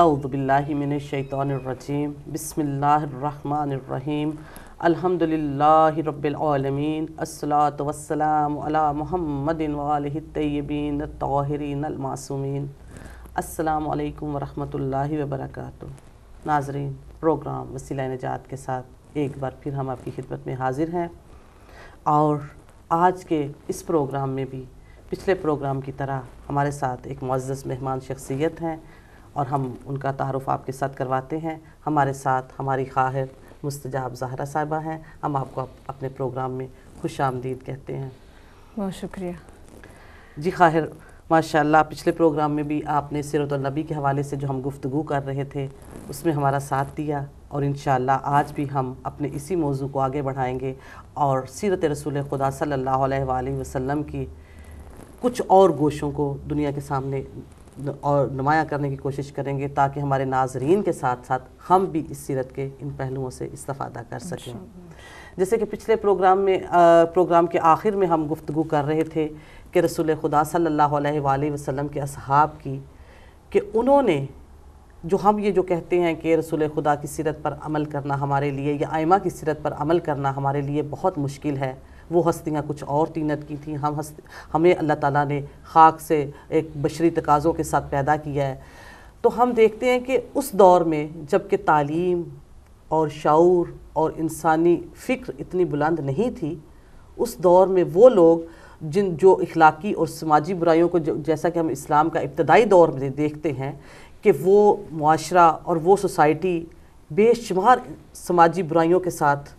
अल्हम्दुलिल्लाहि रब्बिल आलमीन अस्सलात वसलाम अला मोहम्मदिन वालह तय्यबीन तोहरीन अलमासूमीन रहमतुल्लाहि व बरकातहू नाजरीन प्रोग्राम वसीला नजात के साथ एक बार फिर हम आपकी खिदमत में हाजिर हैं और आज के इस प्रोग्राम में भी पिछले प्रोग्राम की तरह हमारे साथ एक मुआज़ मेहमान शख्सियत हैं और हम उनका तारफ़ आपके साथ करवाते हैं हमारे साथ हमारी खाहिर मुस्तजाब जहरा साहबा हैं हम आपको अपने प्रोग्राम में खुश आमदीद कहते हैं बहुत शुक्रिया जी खाहिर माशाल्लाह पिछले प्रोग्राम में भी आपने नबी के हवाले से जो हम गुफ्तु कर रहे थे उसमें हमारा साथ दिया और इन आज भी हम अपने इसी मौजू को आगे बढ़ाएंगे और सीरत रसूल खुदा सल्ला वसम की कुछ और गोशों को दुनिया के सामने और नुमाया करने की कोशिश करेंगे ताकि हमारे नाजरीन के साथ साथ हम भी इस सीरत के इन पहलुओं से इस्तफ़ादा कर सकें जैसे कि पिछले प्रोग्राम में आ, प्रोग्राम के आखिर में हम गुफ्तु कर रहे थे कि रसूल खुदा सल्ला वसम के असहाब की कि उन्होंने जो हम ये जो कहते हैं कि रसूल खुदा की सीरत पर अमल करना हमारे लिए या आयमा की सीरत पर अमल करना हमारे लिए बहुत मुश्किल है वो हस्तियाँ कुछ और तीनत की थी हम हस्त हमें अल्लाह ताला ने खाक से एक बशरी तकाज़ों के साथ पैदा किया है तो हम देखते हैं कि उस दौर में जबकि तालीम और शाऊर और इंसानी फ़िक्र इतनी बुलंद नहीं थी उस दौर में वो लोग जिन जो इखलाकी और समाजी बुराइयों को जैसा कि हम इस्लाम का इब्तदाई दौर में देखते हैं कि वो माशरा और वो सोसाइटी बेशुमार समाजी बुराइयों के साथ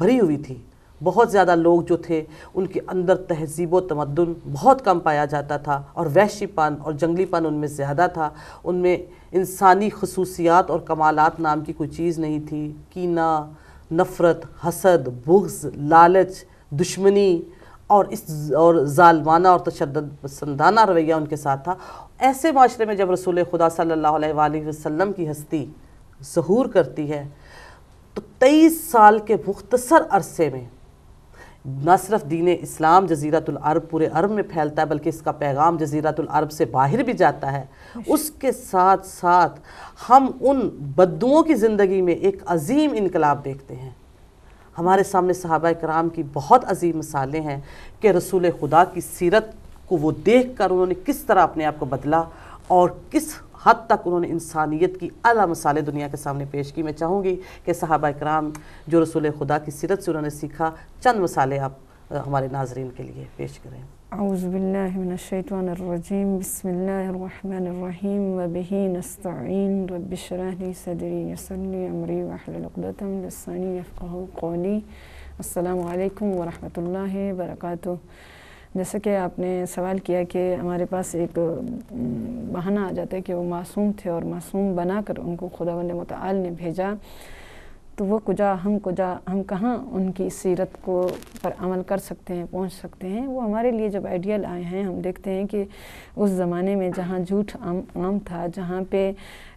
भरी हुई थी बहुत ज़्यादा लोग जो थे उनके अंदर तहजीब व तमदन बहुत कम पाया जाता था और वहशीपान और जंगलीपान उनमें ज़्यादा था उनमें इंसानी खसूसियात और कमालत नाम की कोई चीज़ नहीं थी कीना नफ़रत हसद बुग्ज़ लालच दुश्मनी और इस और ालमाना और तशद पसंदाना रवैया उनके साथ था ऐसे माशरे में जब रसूल खुदा सल्ला वसम की हस्ती जहूर करती है तो तेईस साल के मुख्तसर अरसे में न सिर्फ दीन इस्लाम जजीरतुलरब पूरे अरब में फैलता है बल्कि इसका पैगाम जजीरतुलरब से बाहर भी जाता है उसके साथ साथ हम उन बदुओं की ज़िंदगी में एक अजीम इनकलाब देखते हैं हमारे सामने सहाबा कराम की बहुत अजीम मिसालें हैं कि रसूल खुदा की सीरत को वो देख कर उन्होंने किस तरह अपने आप को बदला और किस हद तक उन्होंने इंसानियत की अला मसाले दुनिया के सामने पेश की मैं चाहूँगी कि साहबा कराम जो रसूल खुदा की सीरत से उन्होंने सीखा चंद मसाले आप हमारे नाजरन के लिए पेश करें अज़बिल्लिनशैतरजीम बसमीम वबी अमरी अल्लाम वरहमल वर्का जैसे कि आपने सवाल किया कि हमारे पास एक बहाना आ जाता है कि वो मासूम थे और मासूम बनाकर उनको खुदा ने मताल ने भेजा तो वो कुजा हम कुजा हम कहाँ उनकी सीरत को पर अमल कर सकते हैं पहुँच सकते हैं वो हमारे लिए जब आइडियल आए हैं हम देखते हैं कि उस ज़माने में जहाँ झूठ आम आम था जहाँ पे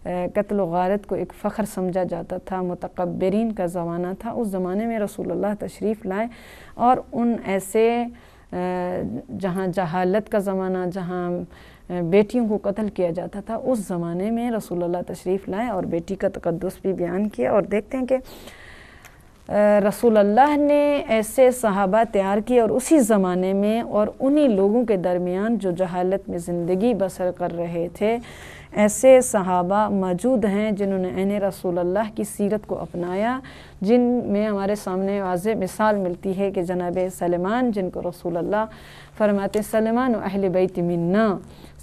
कत्ल गारत को एक फ़ख्र समझा जाता था मतकबरीन का ज़माना था उस ज़माने में रसूलुल्लाह तशरीफ़ लाए और उन ऐसे जहाँ जहालत का ज़माना जहाँ बेटियों को कत्ल किया जाता था उस ज़माने में रसूलुल्लाह तशरीफ़ लाए और बेटी का तकदस भी बयान किया और देखते हैं कि रसूलुल्लाह ने ऐसे सहाबा तैयार किए और उसी ज़माने में और उन्हीं लोगों के दरमियान जो जहालत में ज़िंदगी बसर कर रहे थे ऐसे सहाबा मौजूद हैं जिन्होंने एन रसूलुल्लाह की सीरत को अपनाया जिन में हमारे सामने वाज मिसाल मिलती है कि जनाब सलेमान जिनको रसूलुल्लाह फरमाते सलेमान अहल बैत मन्ना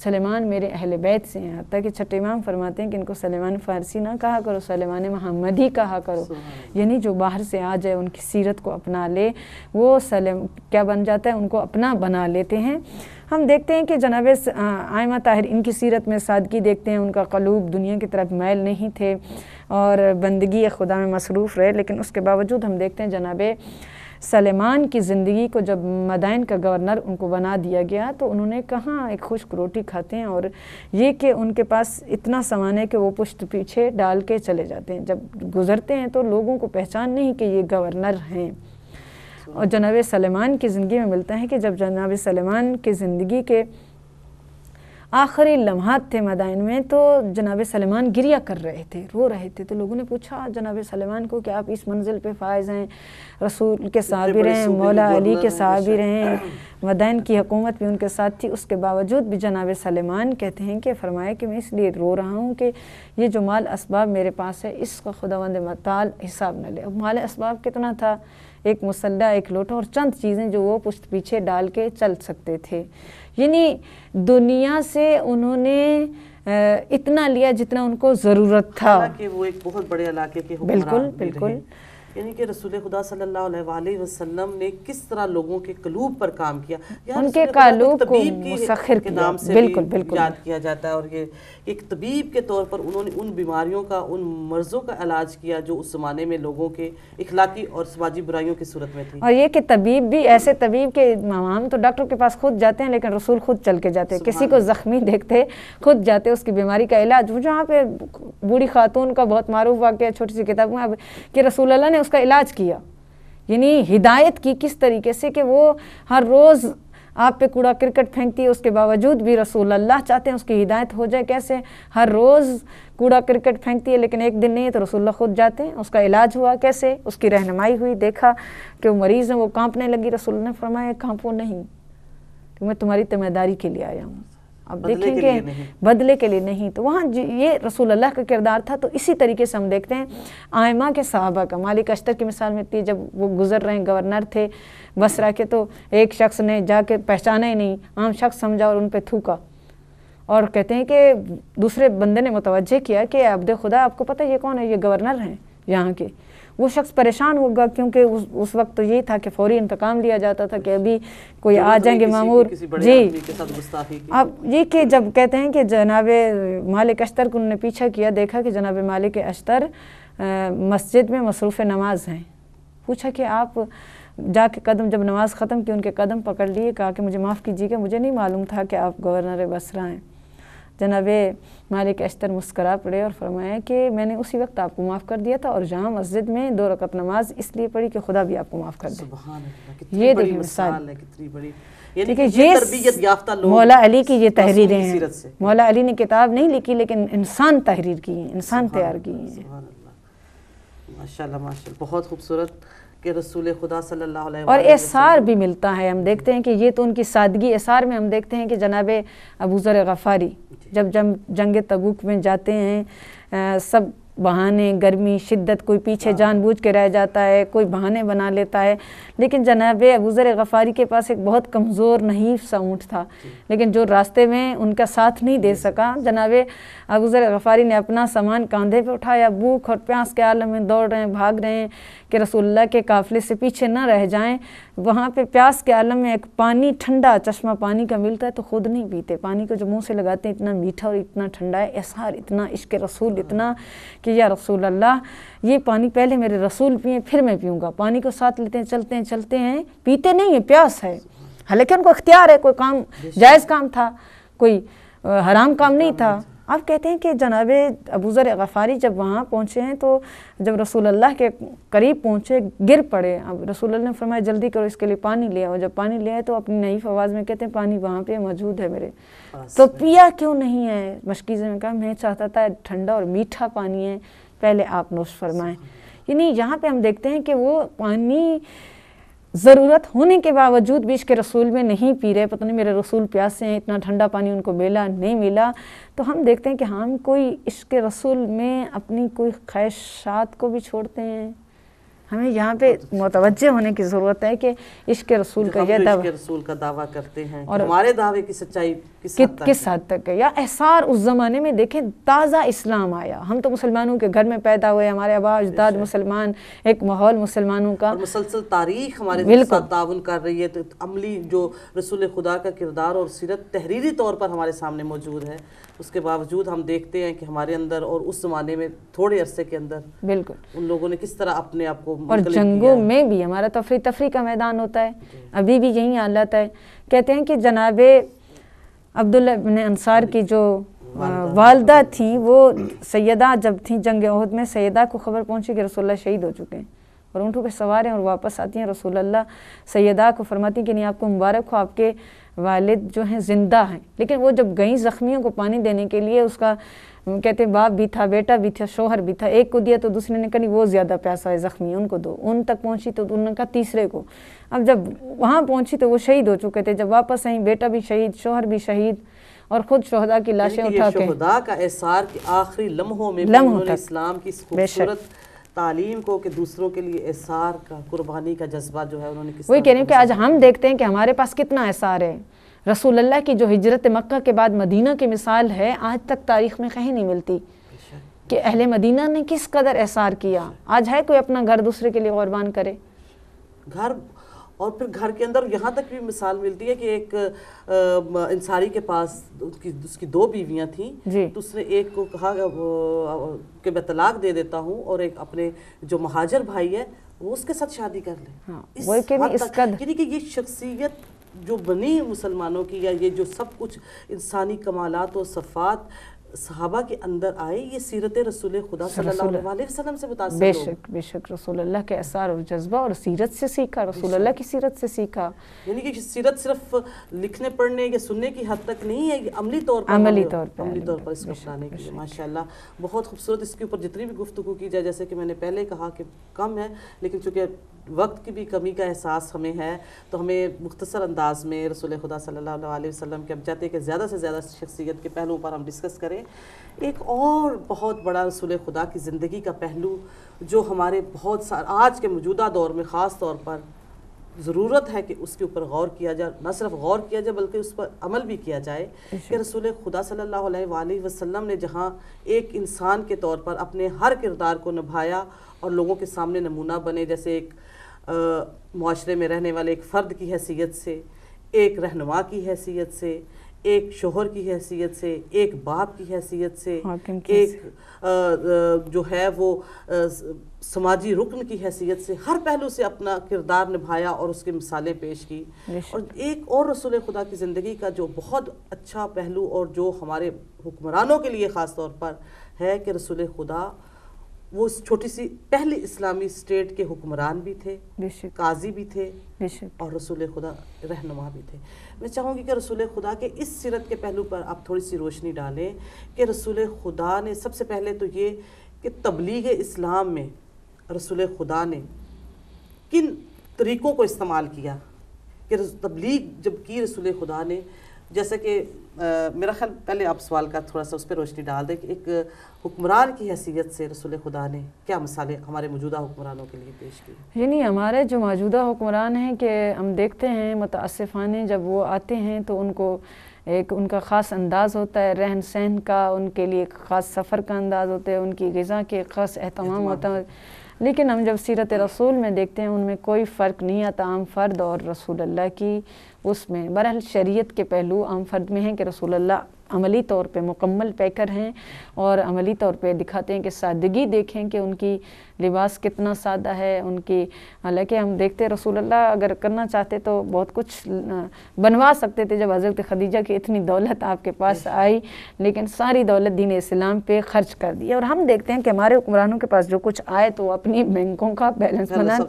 सलेमान मेरे अहल बैत से हैं हती कि छठे इमाम फरमाते हैं कि इनको सलेमान फ़ारसी ना कहा करो सलेमान महमद ही कहा करो यानी जो बाहर से आ जाए उनकी सीरत को अपना ले वो सलेम क्या बन जाता है उनको अपना बना लेते हैं हम देखते हैं कि जनाब आयमा ताहिर इनकी सीरत में सादगी देखते हैं उनका कलूब दुनिया की तरफ मैल नहीं थे और बंदगी खुदा में मसरूफ़ रहे लेकिन उसके बावजूद हम देखते हैं जनाब सलेमान की ज़िंदगी को जब मदाइन का गवर्नर उनको बना दिया गया तो उन्होंने कहाँ एक खुश्क रोटी खाते हैं और ये कि उनके पास इतना सामान है कि वो पुश्त पीछे डाल के चले जाते हैं जब गुज़रते हैं तो लोगों को पहचान नहीं कि ये गवर्नर हैं और जनाब सलेमान की ज़िंदगी में मिलता है कि जब जनाब सलेमान की ज़िंदगी के आखिरी लम्हात थे मदाइन में तो जनाब सलेमान गिरिया कर रहे थे रो रहे थे तो लोगों ने पूछा जनाब सलेमान को कि आप इस मंजिल पे फायज़ हैं रसूल के साथ भी रहें मौला अली के साथ भी रहें मदाइन की हकूमत भी उनके साथ थी उसके बावजूद भी जनाब सलेमान कहते हैं कि फरमाया कि मैं इसलिए रो रहा हूँ कि ये जो माल इसबाब मेरे पास है इसका खुदा वंद मताल हिसाब न ले माल इसबाब कितना था एक मुसल्ला एक लोटा और चंद चीज़ें जो वो पुश्त पीछे डाल के चल सकते थे यानी दुनिया से उन्होंने इतना लिया जितना उनको ज़रूरत था वो एक बहुत बड़े इलाके के बिल्कुल बिल्कुल यानी कि रसूल खुदा सल्लल्लाहु अलैहि वसल्लम ने किस तरह लोगों के कलूब पर काम किया उनके कलूब को मुसखर के नाम से बिल्कुल बिल्कुल याद किया जाता है और ये एक तबीब के तौर पर उन्होंने उन बीमारियों का उन मर्ज़ों का इलाज किया जो उस ज़माने में लोगों के इखलाकी और समाजी बुराइयों की सूरत में थी और ये कि तबीब भी ऐसे तबीब के हम तो डॉक्टर के पास खुद जाते हैं लेकिन रसूल खुद चल के जाते हैं किसी को ज़ख्मी देखते खुद जाते उसकी बीमारी का इलाज वो जहाँ पे बूढ़ी खातून का बहुत मारूफ वाक्य छोटी सी किताब में कि रसूल अल्लाह ने उसका इलाज किया यानी हिदायत की किस तरीके से कि वो हर रोज़ आप पे कूड़ा क्रिकेट फेंकती है उसके बावजूद भी रसूल अल्लाह चाहते हैं उसकी हिदायत हो जाए कैसे हर रोज़ कूड़ा क्रिकेट फेंकती है लेकिन एक दिन नहीं तो रसुल्ला खुद जाते हैं उसका इलाज हुआ कैसे उसकी रहनमाई हुई देखा कि वो मरीज़ हैं वो कांपने लगी रसूल ने फरमाया कांपो नहीं मैं तुम्हारी जिम्मेदारी के लिए आया हूँ अब देखेंगे बदले के लिए नहीं तो वहाँ ये रसूल अल्लाह का किरदार था तो इसी तरीके से हम देखते हैं आयमा के साहबा का मालिक अश्तर की मिसाल मिलती है जब वो गुजर रहे गवर्नर थे बसरा के तो एक शख्स ने जाके पहचाना ही नहीं आम शख्स समझा और उन पर थूका और कहते हैं कि दूसरे बंदे ने मुतवजह किया कि अब खुदा आपको पता है ये कौन है ये गवर्नर हैं यहाँ के वो शख्स परेशान होगा क्योंकि उस उस वक्त तो यही था कि फौरी इंतकाम लिया जाता था कि अभी कोई आ जाएंगे मामूर जी अब ये कि जब कहते हैं कि जनाब मालिक अश्तर को उन्होंने पीछा किया देखा कि जनाब मालिक अश्तर मस्जिद में मसरूफ़ नमाज हैं पूछा कि आप जाके कदम जब नमाज़ ख़त्म की उनके कदम पकड़ लिए कहा कि मुझे माफ़ कीजिएगा मुझे नहीं मालूम था कि आप गवर्नर बसरा हैं जनाब मालिक अश्तर मुस्करा पड़े और फरमाया कि मैंने उसी वक्त आपको माफ़ कर दिया था और जहाँ मस्जिद में दो रकत नमाज इसलिए पढ़ी कि खुदा भी आपको माफ़ कर दे ये देखिए ये मौला अली की ये तहरीरें हैं मौला अली ने किताब नहीं लिखी लेकिन इंसान तहरीर की है इंसान तैयार की है माशा माशा बहुत खूबसूरत कि रसूल खुदा सल्लल्लाहु अलैहि और एसार भी मिलता है हम देखते हैं कि ये तो उनकी सादगी एसार में हम देखते हैं कि जनाब अबूजर गफ़ारी जब जब जंग तबूक में जाते हैं आ, सब बहाने गर्मी शिद्दत कोई पीछे हाँ। जानबूझ के रह जाता है कोई बहाने बना लेता है लेकिन जनाब अबूज़र गफ़ारी के पास एक बहुत कमज़ोर नहीफ सा ऊँट था लेकिन जो रास्ते में उनका साथ नहीं दे सका जनाब अबूज़र गफ़ारी ने अपना सामान कंधे पर उठाया भूख और प्यास के आलम में दौड़ रहे हैं भाग रहे हैं कि रसोल्ला के काफ़िले से पीछे ना रह जाएं वहाँ पे प्यास के आलम में एक पानी ठंडा चश्मा पानी का मिलता है तो ख़ुद नहीं पीते पानी को जो मुँह से लगाते हैं इतना मीठा और इतना ठंडा है एसार इतना इश्क रसूल इतना कि या रसूल अल्लाह ये पानी पहले मेरे रसूल पिए फिर मैं पीऊँगा पानी को साथ लेते हैं चलते हैं चलते हैं पीते नहीं है प्यास है हालांकि उनको अख्तियार है कोई काम जायज़ काम था कोई हराम काम नहीं था आप कहते हैं कि जनाब अबूज़र गफ़ारी जब वहाँ पहुँचे हैं तो जब अल्लाह के करीब पहुँचे गिर पड़े अब रसूल ने फरमाया जल्दी करो इसके लिए पानी ले आओ जब पानी ले आए तो अपनी नई आवाज़ में कहते हैं पानी वहाँ पे मौजूद है मेरे तो पिया क्यों नहीं है मशकीज़ में कहा मैं चाहता था ठंडा और मीठा पानी है पहले आप नोश फरमाएँ यानी यहाँ पर हम देखते हैं कि वो पानी ज़रूरत होने के बावजूद भी इसके रसूल में नहीं पी रहे पता नहीं मेरे रसूल प्यासे हैं इतना ठंडा पानी उनको मिला नहीं मिला तो हम देखते हैं कि हम कोई इसके रसूल में अपनी कोई ख्वाहिशात को भी छोड़ते हैं हमें यहाँ पे मुतवजह होने की ज़रूरत है कि इश्क रसूल का यह तो दावा रसूल का दावा करते हैं और हमारे दावे की सच्चाई किस कि, किस हद तक है या एहसार उस ज़माने में देखें ताज़ा इस्लाम आया हम तो मुसलमानों के घर में पैदा हुए हमारे आबा अजदाद अच्छा। मुसलमान एक माहौल मुसलमानों का मुसलसल तारीख हमारे साथ ताउन कर रही है तो अमली जो रसूल खुदा का किरदार और सीरत तहरीरी तौर पर हमारे सामने मौजूद है उसके बावजूद हम देखते हैं कि हमारे अंदर और उस ज़माने में थोड़े अरसे के अंदर बिल्कुल उन लोगों ने किस तरह अपने आप को और जंगों में भी हमारा तफरी तफरी का मैदान होता है अभी भी यही हालत है कहते हैं कि जनाब अब्दुल्ला की जो वालदा थी वो सैदा जब थी जंग अहद में सैदा को खबर पहुंची कि रसोल्ला शहीद हो चुके हैं और ऊँटों पर सवार हैं और वापस आती हैं रसोल्ला सैदा को फरमाती कि नहीं आपको मुबारक हो आपके वालिद जो हैं ज़िंदा हैं लेकिन वो जब गई ज़ख्मियों को पानी देने के लिए उसका कहते हैं बाप भी था बेटा भी था शोहर भी था एक को दिया तो दूसरे ने कहा वो ज़्यादा पैसा है ज़ख्मी उनको दो उन तक पहुंची तो उन्होंने कहा तीसरे को अब जब वहाँ पहुंची तो वो शहीद हो चुके थे जब वापस आई बेटा भी शहीद शोहर भी शहीद और खुद शहदा की लाशें उठा के का एसार के आखिरी लम्हों में लम्हों इस्लाम की तालीम को कि दूसरों के लिए एसार का कुर्बानी का जज्बा जो है उन्होंने वही कह रहे हैं कि आज हम देखते हैं कि हमारे पास कितना एहसार है रसूलुल्लाह की जो हिजरत मक्का के बाद मदीना की मिसाल है आज तक तारीख में कहीं नहीं मिलती कि अहले मदीना ने किस कदर एहसार किया आज है कोई अपना घर दूसरे के लिए कुर्बान करे घर और फिर घर के अंदर यहाँ तक भी मिसाल मिलती है कि एक इंसारी के पास उसकी उसकी दो बीवियाँ थीं तो उसने एक को कहा कि मैं तलाक दे देता हूँ और एक अपने जो महाजर भाई है वो उसके साथ शादी कर ले हाँ, इस, इस कि ये शख्सियत जो बनी है मुसलमानों की या ये जो सब कुछ इंसानी कमालत और सफ़ात सहाबा के अंदर आए ये सीरत रसूल खुदा वसल्लम से बता बेशक बेशक रसूल के असार और जज्बा और सीरत से सीखा रसूल की सीरत से सीखा यानी कि सीरत सिर्फ लिखने पढ़ने या सुनने की हद तक नहीं है अमली तौर पर अमली तौर पर अमली तौर पर इसको बताने के लिए माशाल्लाह बहुत खूबसूरत इसके ऊपर जितनी भी गुफ्तु की जाए जैसे कि मैंने पहले कहा कि कम है लेकिन चूँकि वक्त की भी कमी का एहसास हमें है तो हमें मुख्तसर अंदाज में रसूल खुदा सल्ला वसम के हम चाहते हैं कि ज़्यादा से ज़्यादा शख्सियत के पहलुओं पर हम डिस्कस करें एक और बहुत बड़ा रसूल खुदा की ज़िंदगी का पहलू जो हमारे बहुत सार आज के मौजूदा दौर में ख़ास तौर पर ज़रूरत है कि उसके ऊपर गौर किया जाए न सिर्फ गौर किया जाए बल्कि उस पर अमल भी किया जाए कि रसूल खुदा सल्ला वसम ने जहाँ एक इंसान के तौर पर अपने हर किरदार को निभाया और लोगों के सामने नमूना बने जैसे एक माशरे में रहने वाले एक फ़र्द की हैसियत से एक रहनुमा की हैसियत से एक शोहर की हैसियत से एक बाप की हैसियत से हाँ, एक आ, जो है वो समाजी रुकन की हैसियत से हर पहलू से अपना किरदार निभाया और उसके मिसालें पेश की और एक और रसूल खुदा की ज़िंदगी का जो बहुत अच्छा पहलू और जो हमारे हुक्मरानों के लिए ख़ास तौर पर है कि रसूल खुदा वो इस छोटी सी पहली इस्लामी स्टेट के हुक्मरान भी थे काजी भी थे और रसूल खुदा रहनुमा भी थे मैं चाहूँगी कि रसूल खुदा के इस सीरत के पहलू पर आप थोड़ी सी रोशनी डालें कि रसूल खुदा ने सबसे पहले तो ये कि तबलीग इस्लाम में रसूल खुदा ने किन तरीक़ों को इस्तेमाल किया कि तबलीग जब की रसूल खुदा ने जैसे कि मेरा ख्याल पहले आप सवाल का थोड़ा सा उस पर रोशनी डाल दें कि एक हुक्मरान की हैसियत से रसूल खुदा ने क्या मसाले हमारे मौजूदा हुक्मरानों के लिए पेश किए यानी हमारे जो मौजूदा हुक्मरान हैं कि हम देखते हैं मुतासफ़ाने जब वो आते हैं तो उनको एक उनका ख़ास अंदाज़ होता है रहन सहन का उनके लिए ख़ास सफ़र का अंदाज़ होता है उनकी गज़ा के ख़ास अहतमाम होता है लेकिन हम जब सीरत रसूल में देखते हैं उनमें कोई फ़र्क नहीं आता आम फ़र्द और रसूल अल्लाह की उसमें बरहल शरीयत के पहलू आम फ़र्द में हैं कि रसूल अल्लाह अमली तौर पे मुकम्मल पैकर हैं और अमली तौर पे दिखाते हैं कि सादगी देखें कि उनकी लिबास कितना सादा है उनकी हालांकि हम देखते रसूलुल्लाह अगर करना चाहते तो बहुत कुछ बनवा सकते थे जब हज़रत खदीजा की इतनी दौलत आपके पास आई लेकिन सारी दौलत दीन इस्लाम पे खर्च कर दी और हम देखते हैं कि हमारे हुक्मरानों के पास जो कुछ आए तो अपनी बैंकों का बैलेंस बना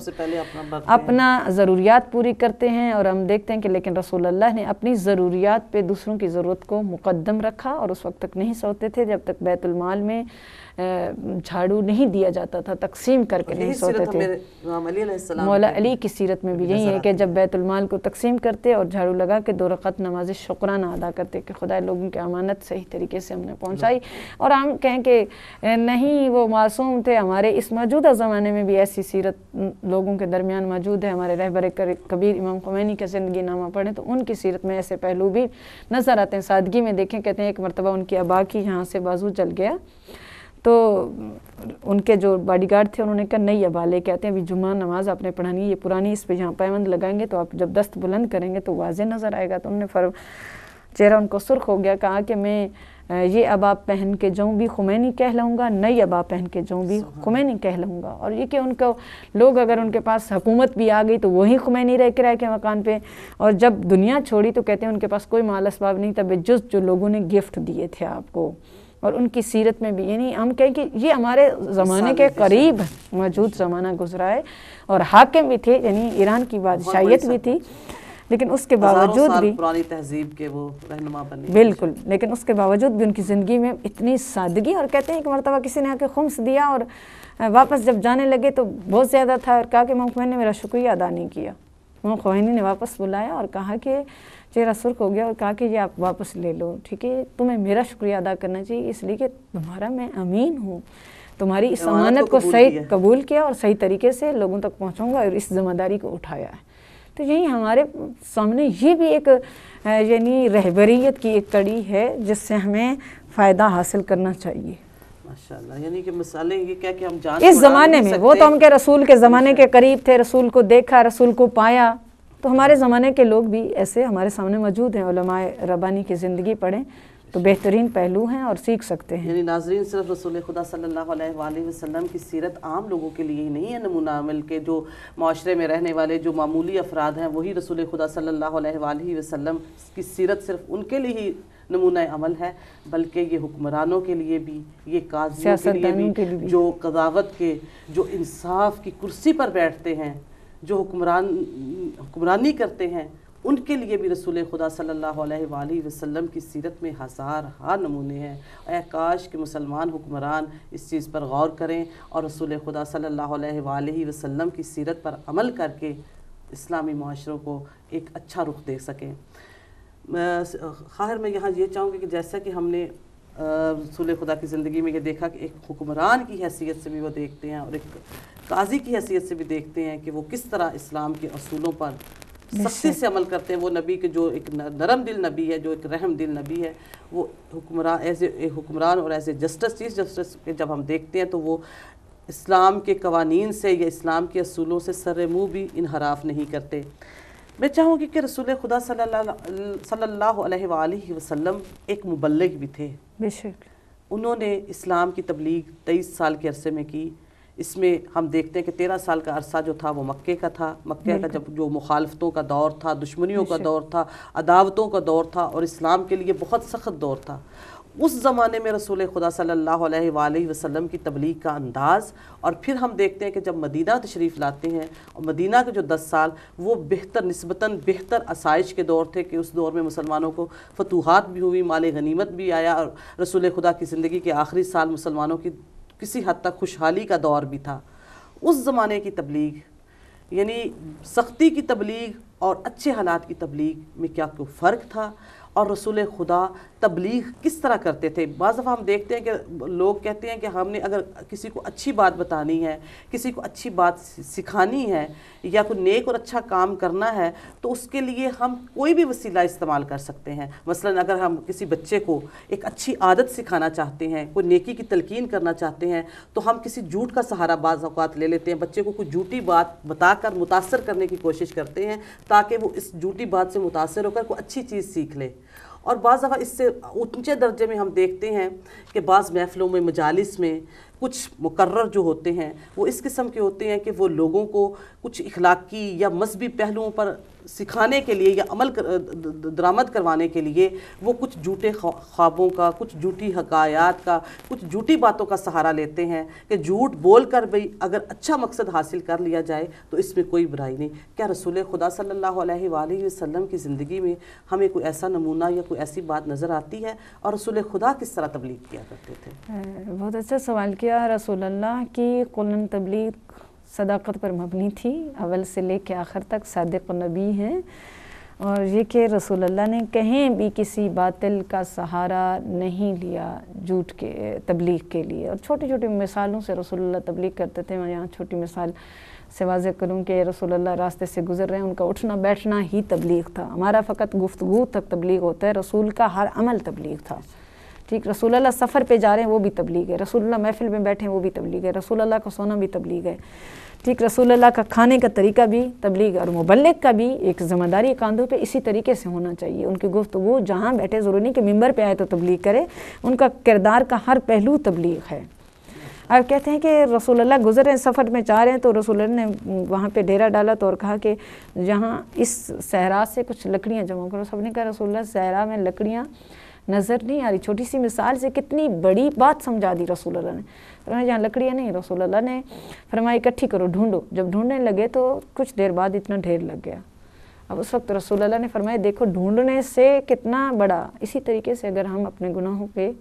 अपना, ज़रूरियात पूरी करते हैं और हम देखते हैं कि लेकिन रसोल्ला ने अपनी ज़रूरियात पे दूसरों की ज़रूरत को मुकदम रखा और उस वक्त तक नहीं सोते थे जब तक बैतुलमाल में झाड़ू नहीं दिया जाता था तकसीम करके नहीं सोते थे मौला अली की सीरत में भी यही है कि जब बैतुलमाल को तकसीम करते और झाड़ू लगा के दो रखत नमाज शुक्राना अदा करते कि खुदा लोगों की अमानत सही तरीके से हमने पहुँचाई और हम कहें कि नहीं वो मासूम थे हमारे इस मौजूदा ज़माने में भी ऐसी सीरत लोगों के दरमियान मौजूद है हमारे रहबर कबीर इमाम खुमैनी का ज़िंदगी नामा पढ़ें तो उनकी सीरत में ऐसे पहलू भी नज़र आते हैं सादगी में देखें कहते हैं एक मरतबा उनकी अबा की यहाँ से बाजू चल गया तो उनके जो बॉडीगार्ड थे उन्होंने कहा नहीं अब वाले कहते हैं अभी जुमा नमाज आपने पढ़ानी है ये पुरानी इस पर जहाँ पैबंद लगाएंगे तो आप जब दस्त बुलंद करेंगे तो वाजे नज़र आएगा तो उन्होंने फर चेहरा उनको सुर्ख हो गया कहा कि मैं ये आप पहन के जाऊँ भी खुमैनी कह लूँगा नई आप पहन के जाऊँ भी खुमैनी लूँगा और ये कि उनको लोग अगर उनके पास हुकूमत भी आ गई तो वही खुमैनी रह रह के मकान पे और जब दुनिया छोड़ी तो कहते हैं उनके पास कोई माल इसबाब नहीं तब जुज़ जो लोगों ने गिफ्ट दिए थे आपको और उनकी सीरत में भी यानी हम कहें कि ये हमारे ज़माने के करीब मौजूद ज़माना गुजरा है और हाकिम भी थे यानी ईरान की बादशाहत भी थी लेकिन उसके बावजूद भी पुरानी तहजीब के वो रहनुमा बने बिल्कुल लेकिन उसके बावजूद भी उनकी ज़िंदगी में इतनी सादगी और कहते हैं कि मरतबा किसी ने आके खुम्स दिया और वापस जब जाने लगे तो बहुत ज़्यादा था और कहा कि मोहन ने मेरा शुक्रिया अदा नहीं किया मोहन ने वापस बुलाया और कहा कि चेहरा सुर्ख हो गया और कहा कि ये आप वापस ले लो ठीक है तुम्हें मेरा शुक्रिया अदा करना चाहिए इसलिए कि तुम्हारा मैं अमीन हूँ तुम्हारी इस तो अमानत को सही कबूल किया और सही तरीके से लोगों तक पहुँचाऊँगा और इस जिम्मेदारी को उठाया है तो यही हमारे सामने ये भी एक यानी रहबरीत की एक कड़ी है जिससे हमें फ़ायदा हासिल करना चाहिए यानी कि मसाले ये क्या कि हम जान इस ज़माने में वो तो हम के रसूल के ज़माने के अच्छा। करीब थे रसूल को देखा रसूल को पाया तो हमारे ज़माने के लोग भी ऐसे हमारे सामने मौजूद हैं रबानी की ज़िंदगी पढ़ें तो बेहतरीन पहलू हैं और सीख सकते हैं यानी नाजरीन सिर्फ रसूल खुदा सल्लल्लाहु अलैहि वसल्लम की सीरत आम लोगों के लिए ही नहीं है नमूना के जो माशरे में रहने वाले जो मामूली अफराद हैं वही रसूल खुदा सल्ह वसम की सीरत सिर्फ उनके लिए ही नमूना अमल है बल्कि ये हुक्मरानों के लिए भी ये काजियों के लिए भी, के लिए भी जो कदावत के जो इंसाफ की कुर्सी पर बैठते हैं जो हुक्मरान हुक्मरानी करते हैं उनके लिए भी रसूल खुदा सल्लल्लाहु अलैहि वसल्लम की सीरत में हज़ार हार नमूने हैं आकाश के मुसलमान हुक्मरान इस चीज़ पर गौर करें और रसूल खुदा सल्लल्लाहु अलैहि वसल्लम की सीरत पर अमल करके इस्लामी माशरों को एक अच्छा रुख दे सकें खैर मैं यहाँ ये चाहूँगी कि जैसा कि हमने रसूल खुदा की ज़िंदगी में ये देखा कि एक हुक्मरान की हैसियत से भी वो देखते हैं और एक काजी की हैसियत से भी देखते हैं कि वो किस तरह इस्लाम के असूलों पर सख्ती से अमल करते हैं वो नबी के जो एक नरम दिल नबी है जो एक रहम दिल नबी है वो हुक्मरान एज हुक्मरान और ऐसे ए जस्टिस चीफ जस्टिस जब हम देखते हैं तो वो इस्लाम के कवानीन से या इस्लाम के असूलों से सर मुँह भी इनहराफ नहीं करते मैं चाहूँगी कि रसूल खुदा सल्ला वसम एक मुबलग भी थे बेशक उन्होंने इस्लाम की तबलीग तेईस साल के अरसे में की इसमें हम देखते हैं कि तेरह साल का अरसा जो था वो मक्के का था मक्के का जब जो मुखालफतों का दौर था दुश्मनियों का दौर था अदावतों का दौर था और इस्लाम के लिए बहुत सख्त दौर था उस ज़माने में रसूल खुदा सल्लल्लाहु अलैहि वसल्लम की तबलीग का अंदाज़ और फिर हम देखते हैं कि जब मदीना तशरीफ़ लाते हैं और मदीना के जो दस साल वो बेहतर नस्बता बेहतर आसाइश के दौर थे कि उस दौर में मुसलमानों को फतूहत भी हुई माल गनीमत भी आया और रसूल खुदा की ज़िंदगी के आखिरी साल मुसलमानों की किसी हद तक खुशहाली का दौर भी था उस ज़माने की तबलीग यानी सख्ती की तबलीग और अच्छे हालात की तबलीग में क्या कोई फ़र्क था और रसूल खुदा तबलीग किस तरह करते थे बज़ दफ़ा हम देखते हैं कि लोग कहते हैं कि हमने अगर किसी को अच्छी बात बतानी है किसी को अच्छी बात सिखानी है या कोई नेक और अच्छा काम करना है तो उसके लिए हम कोई भी वसीला इस्तेमाल कर सकते हैं मसलन अगर हम किसी बच्चे को एक अच्छी आदत सिखाना चाहते हैं कोई नेकी की तलकिन करना चाहते हैं तो हम किसी झूठ का सहारा बाज़ अवत ले लेते हैं बच्चे को कोई झूठी बात बताकर मुतासर करने की कोशिश करते हैं ताकि वो इस झूठी बात से मुतासर होकर को अच्छी चीज़ सीख ले और बाज़ दफ़ा इससे ऊंचे दर्जे में हम देखते हैं कि बाज़ महफ़लों में मजालस में कुछ मुकर जो होते हैं वो इस किस्म के होते हैं कि वो लोगों को कुछ इखलाकी या मजहबी पहलुओं पर सिखाने के लिए या अमल कर, दरामद करवाने के लिए वो कुछ झूठे ख्वाबों का कुछ झूठी हकायात का कुछ झूठी बातों का सहारा लेते हैं कि झूठ बोल कर भी अगर अच्छा मकसद हासिल कर लिया जाए तो इसमें कोई बुराई नहीं क्या रसूल खुदा सल्लल्लाहु अलैहि वसल्लम की ज़िंदगी में हमें कोई ऐसा नमूना या कोई ऐसी बात नज़र आती है और रसूल खुदा किस तरह तबलीग किया करते थे बहुत अच्छा सवाल किया रसूल की कुल तबलीग सदाकत पर मबनी थी अवल से ले कर आखिर तक सदक नबी हैं और ये कि रसोल्ला ने कहीं भी किसी बातिल का सहारा नहीं लिया झूठ के तबलीग के लिए और छोटी छोटी मिसालों से रसोल्ला तबलीग करते थे मैं यहाँ छोटी मिसाल से वाज़ करूँ कि रसोल्ला रास्ते से गुजर रहे हैं उनका उठना बैठना ही तबलीग था हमारा फ़कत गुफ्तु तक तबलीग होता है रसूल का हर अमल तबलीग था ठीक रसूलुल्लाह सफ़र पे जा रहे हैं वो भी तबलीग है रसूलुल्लाह महफिल में बैठे हैं वो भी तबलीग है रसूलुल्लाह का सोना भी तबलीग है ठीक रसूलुल्लाह का खाने का तरीका भी तबलीग और मुबलक का भी एक ज़िम्मेदारी कांधों पे इसी तरीके से होना चाहिए उनकी गुफ्त वो जहाँ बैठे ज़रूरी नहीं कि मंबर पे आए तो तबलीग करे उनका किरदार का हर पहलू तबलीग है अब कहते हैं कि रसूलुल्लाह गुजर रहे हैं सफ़र में जा रहे हैं तो रसूल ने वहाँ पे डेरा डाला तो और कहा कि जहाँ इस सहरा से कुछ लकड़ियाँ जमा करो सबने कहा रसूलुल्लाह सहरा में लकड़ियाँ नज़र नहीं आ रही छोटी सी मिसाल से कितनी बड़ी बात समझा दी रसूल अल्लाह ने फरमाया जहाँ लकड़ियाँ नहीं रसूल अल्लाह ने फरमाया इकट्ठी करो ढूंढो जब ढूंढने लगे तो कुछ देर बाद इतना ढेर लग गया अब उस वक्त रसूल अल्लाह ने फरमाया देखो ढूंढने से कितना बड़ा इसी तरीके से अगर हम अपने गुनाहों पर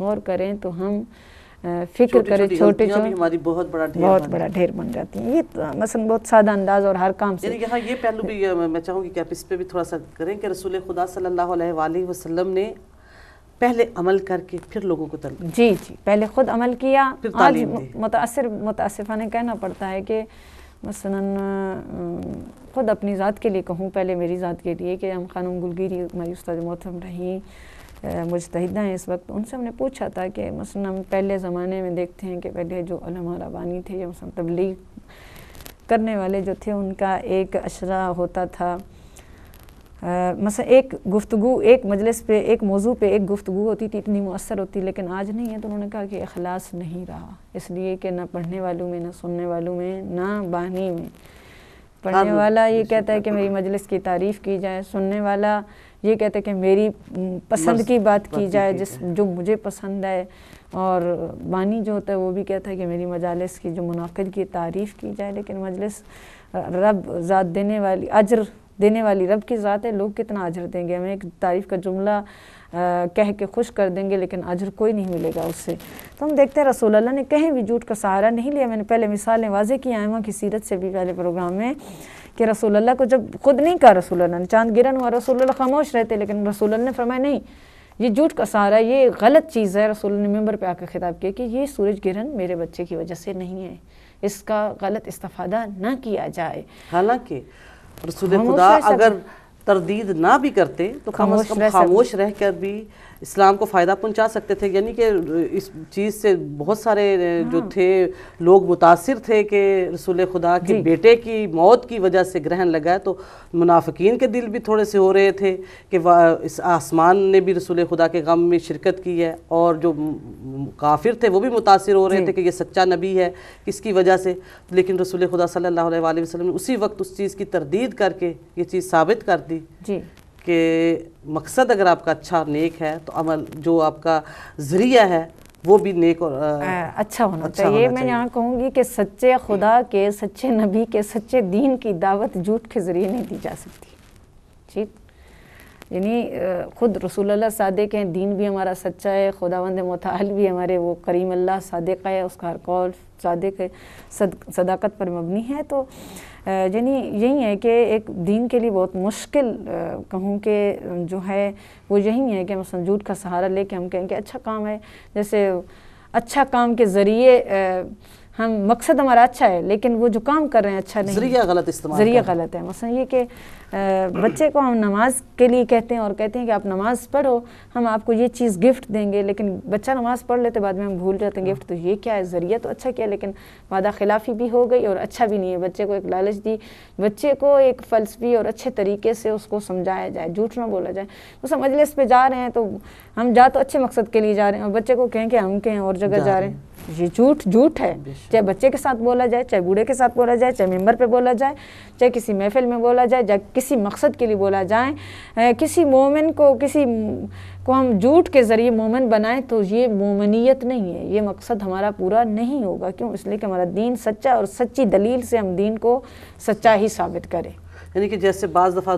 गौर करें तो हम फिक्र करे छोटे छोटे हमारी बहुत बड़ा ढेर बहुत बड़ा ढेर बन जाती है ये तो मसलन बहुत सादा अंदाज और हर काम से यहाँ ये पहलू भी मैं चाहूँगी कि आप इस पर भी थोड़ा सा करें कि रसूल खुदा सल्लल्लाहु अलैहि वसल्लम ने पहले अमल करके फिर लोगों को तल जी जी पहले खुद अमल किया आज मुतासर मुतासफ़ाना कहना पड़ता है कि मसलन ख़ुद अपनी ज़ात के लिए कहूँ पहले मेरी ज़ात के लिए कि हम खानम गुलगिरी हमारी उस्ताद मोहतम रहीं मुजतहदा हैं इस वक्त उनसे हमने पूछा था कि मसलन हम पहले ज़माने में देखते हैं कि पहले जो अलमा रबानी थे या मसलन तबलीग करने वाले जो थे उनका एक अशरा होता था मसलन एक गुफ्तु एक मजलिस पे एक मौजू पे एक गुफ्तु होती थी इतनी मौसर होती लेकिन आज नहीं है तो उन्होंने कहा कि अखलास नहीं रहा इसलिए कि ना पढ़ने वालों में ना सुनने वालों में ना बानी में पढ़ने हाँ, वाला ये कहता है कि मेरी मजलिस की तारीफ़ की जाए सुनने वाला ये कहते हैं कि मेरी पसंद की बात की जाए जिस जो मुझे पसंद है और बानी जो होता है वो भी कहता है कि मेरी मजालस की जो मुनद की तारीफ़ की जाए लेकिन मजलिस रब ज़ात देने वाली अजर देने वाली रब की ज़ात है लोग कितना अजर देंगे हमें एक तारीफ़ का जुमला कह के खुश कर देंगे लेकिन अजर कोई नहीं मिलेगा उससे तो हम देखते हैं रसूल अल्लाह ने कहीं भी झूठ का सहारा नहीं लिया मैंने पहले मिसालें वाजे की आयमा की सीरत से भी पहले प्रोग्राम में कि रसूलुल्लाह को जब खुद नहीं कहा रसूलुल्लाह ने चांद गिरन हुआ रसूलुल्लाह खामोश रहते लेकिन रसूलुल्लाह ने फरमाया नहीं ये झूठ का सहारा ये गलत चीज़ है रसूल ने मेम्बर पर आकर खिताब किया कि ये सूरज गिरन मेरे बच्चे की वजह से नहीं है इसका गलत इस्तफादा ना किया जाए हालांकि रसूल खुदा अगर तरदीद ना भी करते तो कम अज़ कम खामोश रह कर भी इस्लाम को फ़ायदा पहुंचा सकते थे यानी कि इस चीज़ से बहुत सारे जो हाँ। थे लोग मुतासर थे कि रसूल खुदा के बेटे की मौत की वजह से ग्रहण लगा तो मुनाफिकीन के दिल भी थोड़े से हो रहे थे कि इस आसमान ने भी रसूल खुदा के गम में शिरकत की है और जो काफिर थे वो भी मुतासर हो रहे थे कि ये सच्चा नबी है किसकी वजह से लेकिन रसूल खुदा सल्ला वसलम ने उसी वक्त उस चीज़ की तरदीद करके ये चीज़ साबित कर दी थी जी कि मकसद अगर आपका अच्छा नेक है तो अमल जो आपका ज़रिया है वो भी नेक और आ, अच्छा होना अच्छा चाहिए मैं यहाँ कहूँगी कि सच्चे खुदा के सच्चे नबी के सच्चे दीन की दावत झूठ के ज़रिए नहीं दी जा सकती ठीक यानी ख़ुद रसूल सादे हैं दीन भी हमारा सच्चा है खुदावंद मतल भी हमारे वो करीम अल्लाह सदक है उसका हर कौल सदक है सद, सदाकत पर मबनी है तो यानी यही है कि एक दीन के लिए बहुत मुश्किल कहूँ कि जो है वो यही है कि हम संजूद का सहारा लेके हम कहें कि अच्छा काम है जैसे अच्छा काम के ज़रिए हम मकसद हमारा अच्छा है लेकिन वो जो काम कर रहे हैं अच्छा नहीं जरिया गलत इस्तेमाल जरिया गलत है मसलन ये कि बच्चे को हम नमाज के लिए कहते हैं और कहते हैं कि आप नमाज पढ़ो हम आपको ये चीज़ गिफ्ट देंगे लेकिन बच्चा नमाज पढ़ लेते बाद में हम भूल जाते हैं गिफ्ट तो ये क्या है ज़रिया तो अच्छा किया लेकिन वादा खिलाफी भी हो गई और अच्छा भी नहीं है बच्चे को एक लालच दी बच्चे को एक फलसफी और अच्छे तरीके से उसको समझाया जाए झूठ ना बोला जाए उस मजलिस पर जा रहे हैं तो हम जा तो अच्छे मकसद के लिए जा रहे हैं और बच्चे को कहें कि हम कहें और जगह जा रहे हैं ये झूठ झूठ है चाहे बच्चे के साथ बोला जाए चाहे बूढ़े के साथ बोला जाए चाहे मेंबर पे बोला जाए चाहे किसी महफिल में बोला जाए चाहे किसी मकसद के लिए बोला जाए किसी मोमिन को किसी को हम झूठ के ज़रिए मोमिन बनाएं तो ये मोमनीत नहीं है ये मकसद हमारा पूरा नहीं होगा क्यों इसलिए कि हमारा दीन सच्चा और सच्ची दलील से हम दीन को सच्चा ही साबित करें यानी कि जैसे बाज़ दफ़ा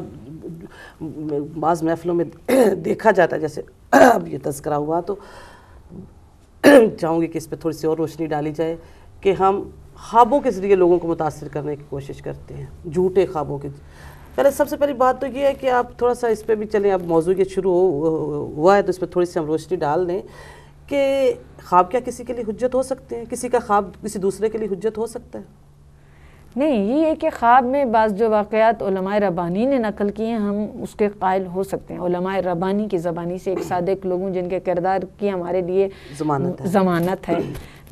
बाज़ महफिलों में देखा जाता है जैसे अब ये तस्करा हुआ तो चाहूँगी कि इस पर थोड़ी सी और रोशनी डाली जाए कि हम ख्वाबों के ज़रिए लोगों को मुतासर करने की कोशिश करते हैं झूठे ख्वाबों के पहले सबसे पहली बात तो ये है कि आप थोड़ा सा इस पर भी चलें अब मौजू ये शुरू हुआ है तो इस पर थोड़ी सी हम रोशनी डाल दें कि ख्वाब क्या किसी के लिए हजत हो सकते हैं किसी का ख्वाब किसी दूसरे के लिए हजत हो सकता है नहीं ये है कि ख्वाब में बाज़ जो वाक़ात रबानी ने नकल किए हैं हम उसके कायल हो सकते हैं रबानी की ज़बानी से एक सादक लोगों जिनके किरदार की हमारे लिए ज़मानत है, जमानत है।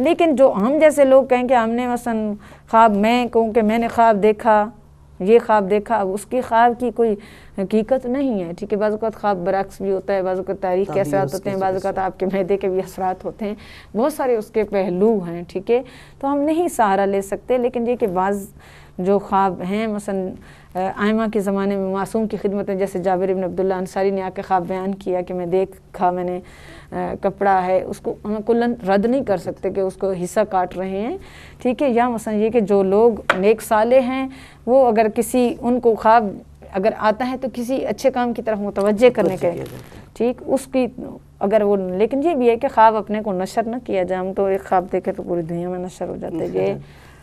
लेकिन जो हम जैसे लोग कहें कि हमने मसन ख्वाब मैं कहूँ कि मैंने ख्वाब देखा ये ख्वाब देखा उसके ख्वाब की कोई हकीकत नहीं है ठीक है बाज़ात ख्वाब बरक्स भी होता है बाज़ात तारीख के असरात होते हैं बाज़त आपके मैदे के भी असरात होते हैं बहुत सारे उसके पहलू हैं ठीक है तो हम नहीं सहारा ले सकते लेकिन ये कि बाज़ जो ख्वाब हैं मसन आयमा के ज़माने में मासूम की खिदमतें जैसे जाबिर इबन अब्दुल्ला अंसारी ने आके ख्वाब बयान किया कि मैं देखा मैंने आ, कपड़ा है उसको कुल्लन रद्द नहीं कर सकते कि उसको हिस्सा काट रहे हैं ठीक है या मसलन ये कि जो लोग नेक साले हैं वो अगर किसी उनको ख्वाब अगर आता है तो किसी अच्छे काम की तरफ मुतवजह करने के ठीक उसकी अगर वो लेकिन ये भी है कि ख्वाब अपने को नशर ना किया जाए हम तो एक ख्वाब देखे तो पूरी दुनिया में नशर हो जाते हैं ये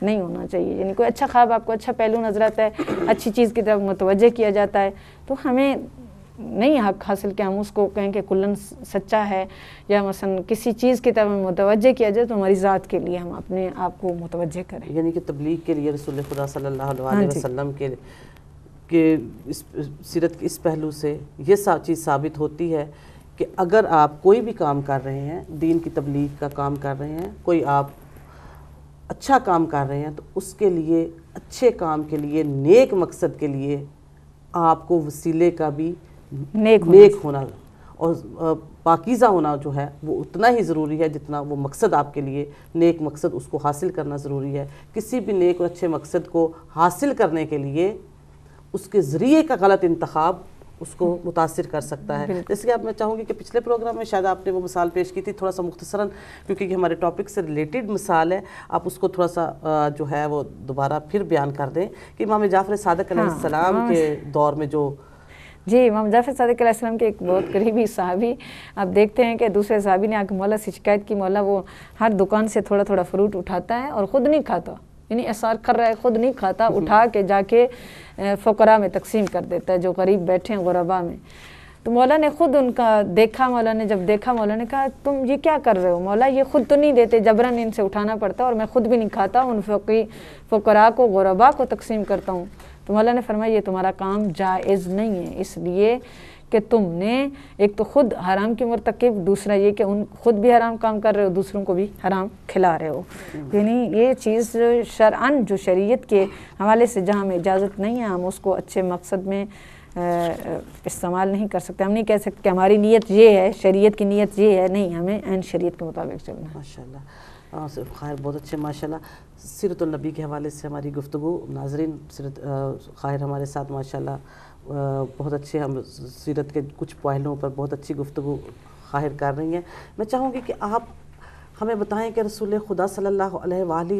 नहीं होना चाहिए यानी कोई अच्छा ख्वाब आपको अच्छा पहलू नज़र आता है अच्छी चीज़ की तरफ मतवजह किया जाता है तो हमें नहीं हक हासिल कि हम उसको कहें कि कुल्लन सच्चा है या मसन किसी चीज़ की तरफ मुतवजह किया जाए तो हमारी ज़ात के लिए हम अपने आप को मुतवजह करें यानी कि तबलीग के लिए रसूल खुदा सल्लल्लाहु अलैहि हाँ वसल्लम के के इस सीरत इस पहलू से यह सा चीज़ साबित होती है कि अगर आप कोई भी काम कर रहे हैं दीन की तबलीग का काम कर रहे हैं कोई आप अच्छा काम कर रहे हैं तो उसके लिए अच्छे काम के लिए नेक मकसद के लिए आपको वसीले का भी नेक होना नेक होना और पाकिज़ा होना जो है वो उतना ही ज़रूरी है जितना वो मकसद आपके लिए नेक मकसद उसको हासिल करना ज़रूरी है किसी भी नेक और अच्छे मकसद को हासिल करने के लिए उसके ज़रिए का गलत इंतखब उसको मुतासर कर सकता है जैसे कि आप मैं चाहूँगी कि पिछले प्रोग्राम में शायद आपने वो मिसाल पेश की थी थोड़ा सा मुख्तसरा क्योंकि हमारे टॉपिक से रिलेटेड मिसाल है आप उसको थोड़ा सा जो है वो दोबारा फिर बयान कर दें कि इमाम जाफर सदक हाँ, सलाम के दौर में जो जी इमाम जाफर सदक़म के एक बहुत करीबी साहबी आप देखते हैं कि दूसरे साहबी ने आके मौला से शिकायत की मौला वो हर दुकान से थोड़ा थोड़ा फ्रूट उठाता है और ख़ुद नहीं खाता यानी एहसार कर रहा है ख़ुद नहीं खाता उठा के जाके फ़करा में तकसीम कर देता है जो गरीब बैठे हैं गुरबा में तो मौला ने ख़ुद उनका देखा मौला ने जब देखा मौला ने कहा तुम ये क्या कर रहे हो मौला ये ख़ुद तो नहीं देते जबरन इनसे उठाना पड़ता और मैं ख़ुद भी नहीं खाता उन फ़की फ़करा को गुरबा को तकसीम करता हूँ तो मौला ने फरमाया ये तुम्हारा काम जायज़ नहीं है इसलिए कि तुमने एक तो ख़ुद हराम की मरतकब दूसरा ये कि उन खुद भी हराम काम कर रहे हो दूसरों को भी हराम खिला रहे हो यानी ये चीज़ शरअन जो शरीयत के हवाले से जहाँ हमें इजाज़त नहीं है हम उसको अच्छे मकसद में इस्तेमाल नहीं कर सकते हम नहीं कह सकते हमारी नीयत ये है शरीयत की नीयत ये है नहीं हमें एन शरीयत के मुताबिक चलना माशा हाँ, खैर बहुत अच्छे माशा सीरतुलनबी के हवाले से हमारी गुफ्तु नाजरीन सीरत ख़ायर हमारे साथ माशा बहुत अच्छे हम सीरत के कुछ पहलुओं पर बहुत अच्छी गुफ्तु हायर कर रही हैं मैं चाहूँगी कि आप हमें बताएं कि रसूल खुदा सल्ला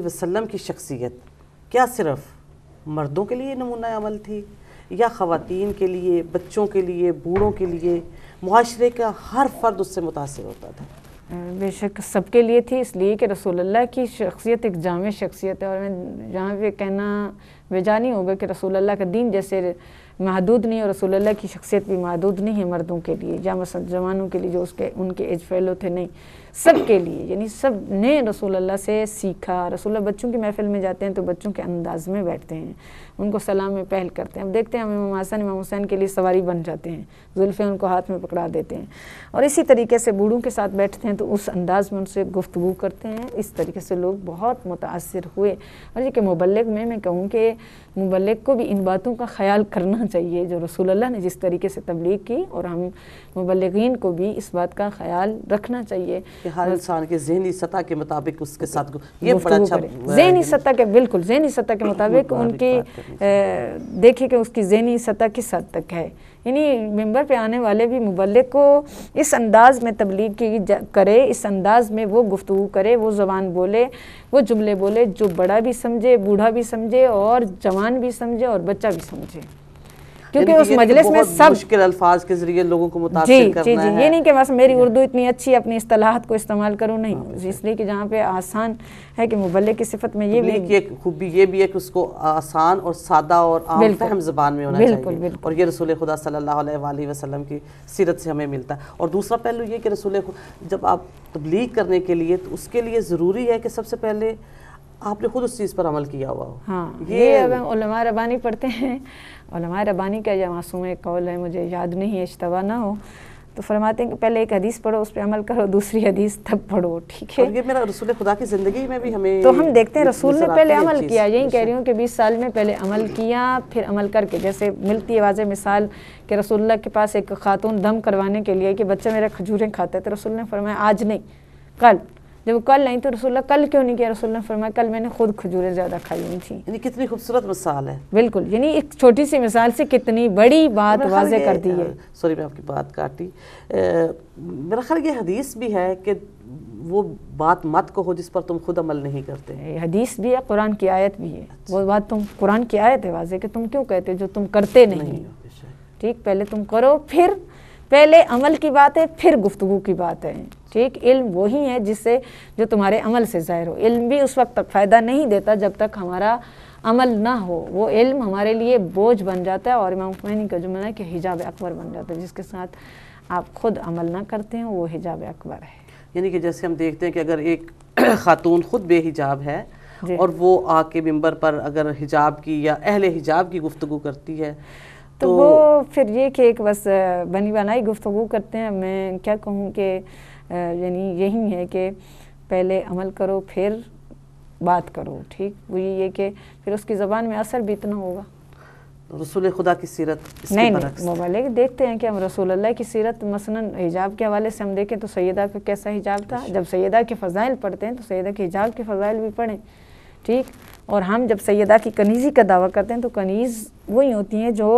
वसलम की शख्सियत क्या सिर्फ मर्दों के लिए नमूना अमल थी या ख़वान के लिए बच्चों के लिए बूढ़ों के लिए माशरे का हर फ़र्द उससे मुतासर होता था बेशक सबके लिए थी इसलिए कि रसोल्ला की शख्सियत एक जाम शख्सियत है और मैं जहाँ पे कहना बेजा नहीं होगा कि रसोल्ला का दीन जैसे महदूद नहीं और रसूलुल्लाह की शख्सियत भी महदूद नहीं है मर्दों के लिए या जवानों के लिए जो उसके उनके एज फेलो थे नहीं सब के लिए यानी सब ने अल्लाह से सीखा रसूल बच्चों की महफिल में जाते हैं तो बच्चों के अंदाज में बैठते हैं उनको सलाम में पहल करते हैं अब देखते हैं हम इमाम हसन इमाम हुसैन के लिए सवारी बन जाते हैं जुल्फ़े उनको हाथ में पकड़ा देते हैं और इसी तरीके से बूढ़ों के साथ बैठते हैं तो उस अंदाज में उनसे गुफ्तु करते हैं इस तरीके से लोग बहुत मुतासर हुए और ये कि मुबलक में मैं कहूँ कि मुबलक को भी इन बातों का ख्याल करना चाहिए जो रसूल ने जिस तरीके से तबलीग की और हम मुबलगिन को भी इस बात का ख्याल रखना चाहिए कि हर हम्म। इंसान के जहनी सतह के मुताबिक उसके साथ ये बड़ा अच्छा जहनी सतह के बिल्कुल जहनी सतह के मुताबिक उनकी देखे कि उसकी जहनी सतह किस हद तक है यानी मेंबर पे आने वाले भी मुबल को इस अंदाज़ में तबलीग की करे इस अंदाज़ में वो गुफ्तु करे वो ज़बान बोले वो जुमले बोले जो बड़ा भी समझे बूढ़ा भी समझे और जवान भी समझे और बच्चा भी समझे क्योंकि उस तो मजलिस में सब मुश्किल अल्फाज के जरिए लोगों को जी करना जी जी ये नहीं कि बस मेरी हाँ। उर्दू इतनी अच्छी अपनी असलाहत को इस्तेमाल करूँ नहीं हाँ, इसलिए कि जहाँ पे आसान है कि मुबल की सिफत में ये भी एक खूबी ये भी है कि उसको आसान और सादा और आम जबान में होना चाहिए और ये रसूल खुदा सल्ला वसलम की सीरत से हमें मिलता है और दूसरा पहलू ये कि रसूल जब आप तब्लीग करने के लिए तो उसके लिए ज़रूरी है कि सबसे पहले आपने खुद उस चीज़ पर अमल किया हुआ हो हाँ ये, अब रबानी पढ़ते हैं रबानी का यह मासूम कौल है मुझे याद नहीं है ना हो तो फरमाते हैं कि पहले एक हदीस पढ़ो उस पर अमल करो दूसरी हदीस तब पढ़ो ठीक है ये मेरा रसूल खुदा की ज़िंदगी में भी हमें तो हम देखते हैं रसूल ने पहले अमल किया यही कह रही हूँ कि बीस साल में पहले अमल किया फिर अमल करके जैसे मिलती है वाज मिसाल कि रसुल्ला के पास एक खातून दम करवाने के लिए कि बच्चा मेरा खजूरें खाता है तो रसूल ने फरमाया आज नहीं कल जब कल आई तो रसुल्ला कल क्यों नहीं किया रसुल्ला फरमाया कल मैंने खुद खजूरें ज़्यादा खाई हुई थी यानी कितनी खूबसूरत मिसाल है बिल्कुल यानी एक छोटी सी मिसाल से कितनी बड़ी बात वाजे कर दी है सॉरी हाँ, मैं आपकी बात काटी मेरा ख्याल ये हदीस भी है कि वो बात मत कहो जिस पर तुम खुद अमल नहीं करते हदीस भी है कुरान की आयत भी है वो बात तुम कुरान की आयत है वाजे कि तुम क्यों कहते हो जो तुम करते नहीं ठीक पहले तुम करो फिर पहले अमल की बात है फिर गुफ्तु की बात है ठीक इल्म वही है जिससे जो तुम्हारे अमल से ज़ाहिर हो इल्म भी उस वक्त तक फ़ायदा नहीं देता जब तक हमारा अमल ना हो वो इल्म हमारे लिए बोझ बन जाता है और इमाम खुमैनी का जुमला है कि हिजाब अकबर बन जाता है जिसके साथ आप खुद अमल ना करते हैं वो हिजाब अकबर है यानी कि जैसे हम देखते हैं कि अगर एक खातून खुद बेहिजाब है और वो आके मिंबर पर अगर हिजाब की या अहले हिजाब की गुफ्तु करती है तो, तो, वो फिर ये कि एक बस बनी बनाई गुफ्तु करते हैं मैं क्या कहूँ कि यानी यही है कि पहले अमल करो फिर बात करो ठीक वो ये कि फिर उसकी ज़बान में असर भी इतना होगा रसूल खुदा की सीरत नहीं नहीं मोबाइल देखते हैं कि हम रसूल अल्लाह की सीरत मसलन हिजाब के हवाले से हम देखें तो सैदा का कैसा हिजाब था अच्छा। जब सैदा के फ़ज़ाइल पढ़ते हैं तो सैदा के हिजाब के फ़ज़ाइल भी पढ़ें ठीक और हम जब सैदा की कनीज़ी का दावा करते हैं तो कनीज़ वही होती हैं जो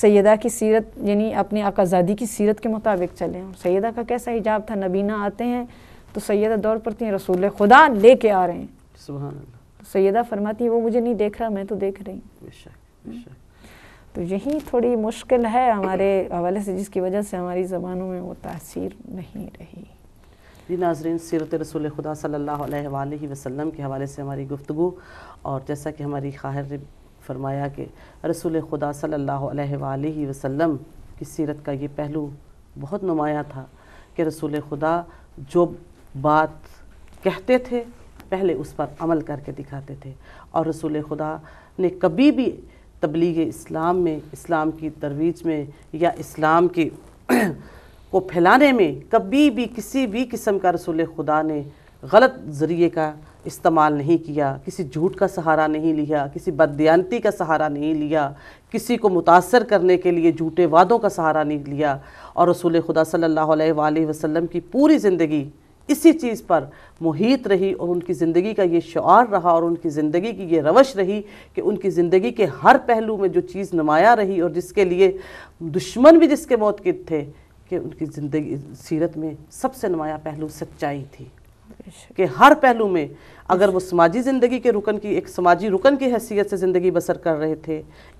सैदा की सीरत यानी अपने आकाजादी की सीरत के मुताबिक चलें और सैदा का कैसा हिजाब था नबीना आते हैं तो सैदा दौड़ पड़ती हैं रसूल खुदा ले के आ रहे हैं तो सैदा फरमाती है वो मुझे नहीं देख रहा मैं तो देख रही हम्म। तो यही थोड़ी मुश्किल है हमारे हवाले से जिसकी वजह से हमारी ज़बानों में वो तासीर नहीं रही जी नाजरीन सीरत रसूल खुदा सल्ला वसम के हवाले से हमारी गुफ्तु और जैसा कि हमारी खाहिर ने फरमाया कि रसूल खुदा सल्ला वसम की सीरत का ये पहलू बहुत नुमाया था कि रसूल खुदा जो बात कहते थे पहले उस पर अमल करके दिखाते थे और रसूल खुदा ने कभी भी तबलीग इस्लाम में इस्लाम की तरवीज में या इस्लाम की को फैलाने में कभी भी किसी भी किस्म का रसूल खुदा ने गलत ज़रिए का इस्तेमाल नहीं किया किसी झूठ का सहारा नहीं लिया किसी बदयानती का सहारा नहीं लिया किसी को मुतासर करने के लिए झूठे वादों का सहारा नहीं लिया और रसूल खुदा सल्लल्लाहु अलैहि वसल्लम की पूरी ज़िंदगी इसी चीज़ पर मुहित रही और उनकी ज़िंदगी का ये शुआर रहा और उनकी ज़िंदगी की ये रवश रही कि उनकी ज़िंदगी के हर पहलू में जो चीज़ नुमाया रही और जिसके लिए दुश्मन भी जिसके मौत के थे कि उनकी ज़िंदगी सीरत में सबसे नुमाया पहलू सच्चाई थी कि हर पहलू में अगर वो समाजी ज़िंदगी के रुकन की एक समाजी रुकन की हैसियत से ज़िंदगी बसर कर रहे थे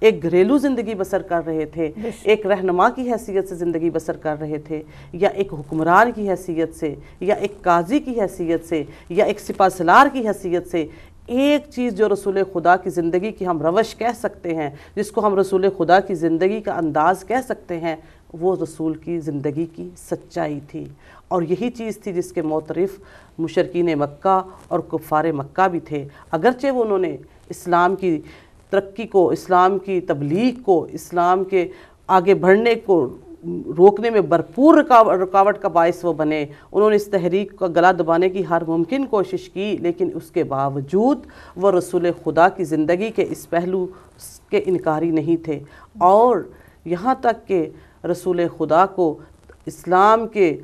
एक घरेलू ज़िंदगी बसर कर रहे थे एक रहनमा की हैसियत से ज़िंदगी बसर कर रहे थे या एक हुक्मरान की हैसियत से या एक काजी की हैसियत से या एक सिपासलार की हैसियत से एक चीज़ जो रसूल खुदा की ज़िंदगी की हम रवश कह सकते हैं जिसको हम रसूल खुदा की ज़िंदगी का अंदाज़ कह सकते हैं वो रसूल की ज़िंदगी की सच्चाई थी और यही चीज़ थी जिसके मोतरफ मुशरकिन मक्का और कुफ़ार मक्का भी थे अगरचे वो उन्होंने इस्लाम की तरक्की को इस्लाम की तबलीग को इस्लाम के आगे बढ़ने को रोकने में भरपूर रुकावट रुकावट का बायस वो बने उन्होंने इस तहरीक का गला दबाने की हर मुमकिन कोशिश की लेकिन उसके बावजूद वह रसूल खुदा की ज़िंदगी के इस पहलू के इनकारी नहीं थे और यहाँ तक के रसूल खुदा को इस्लाम के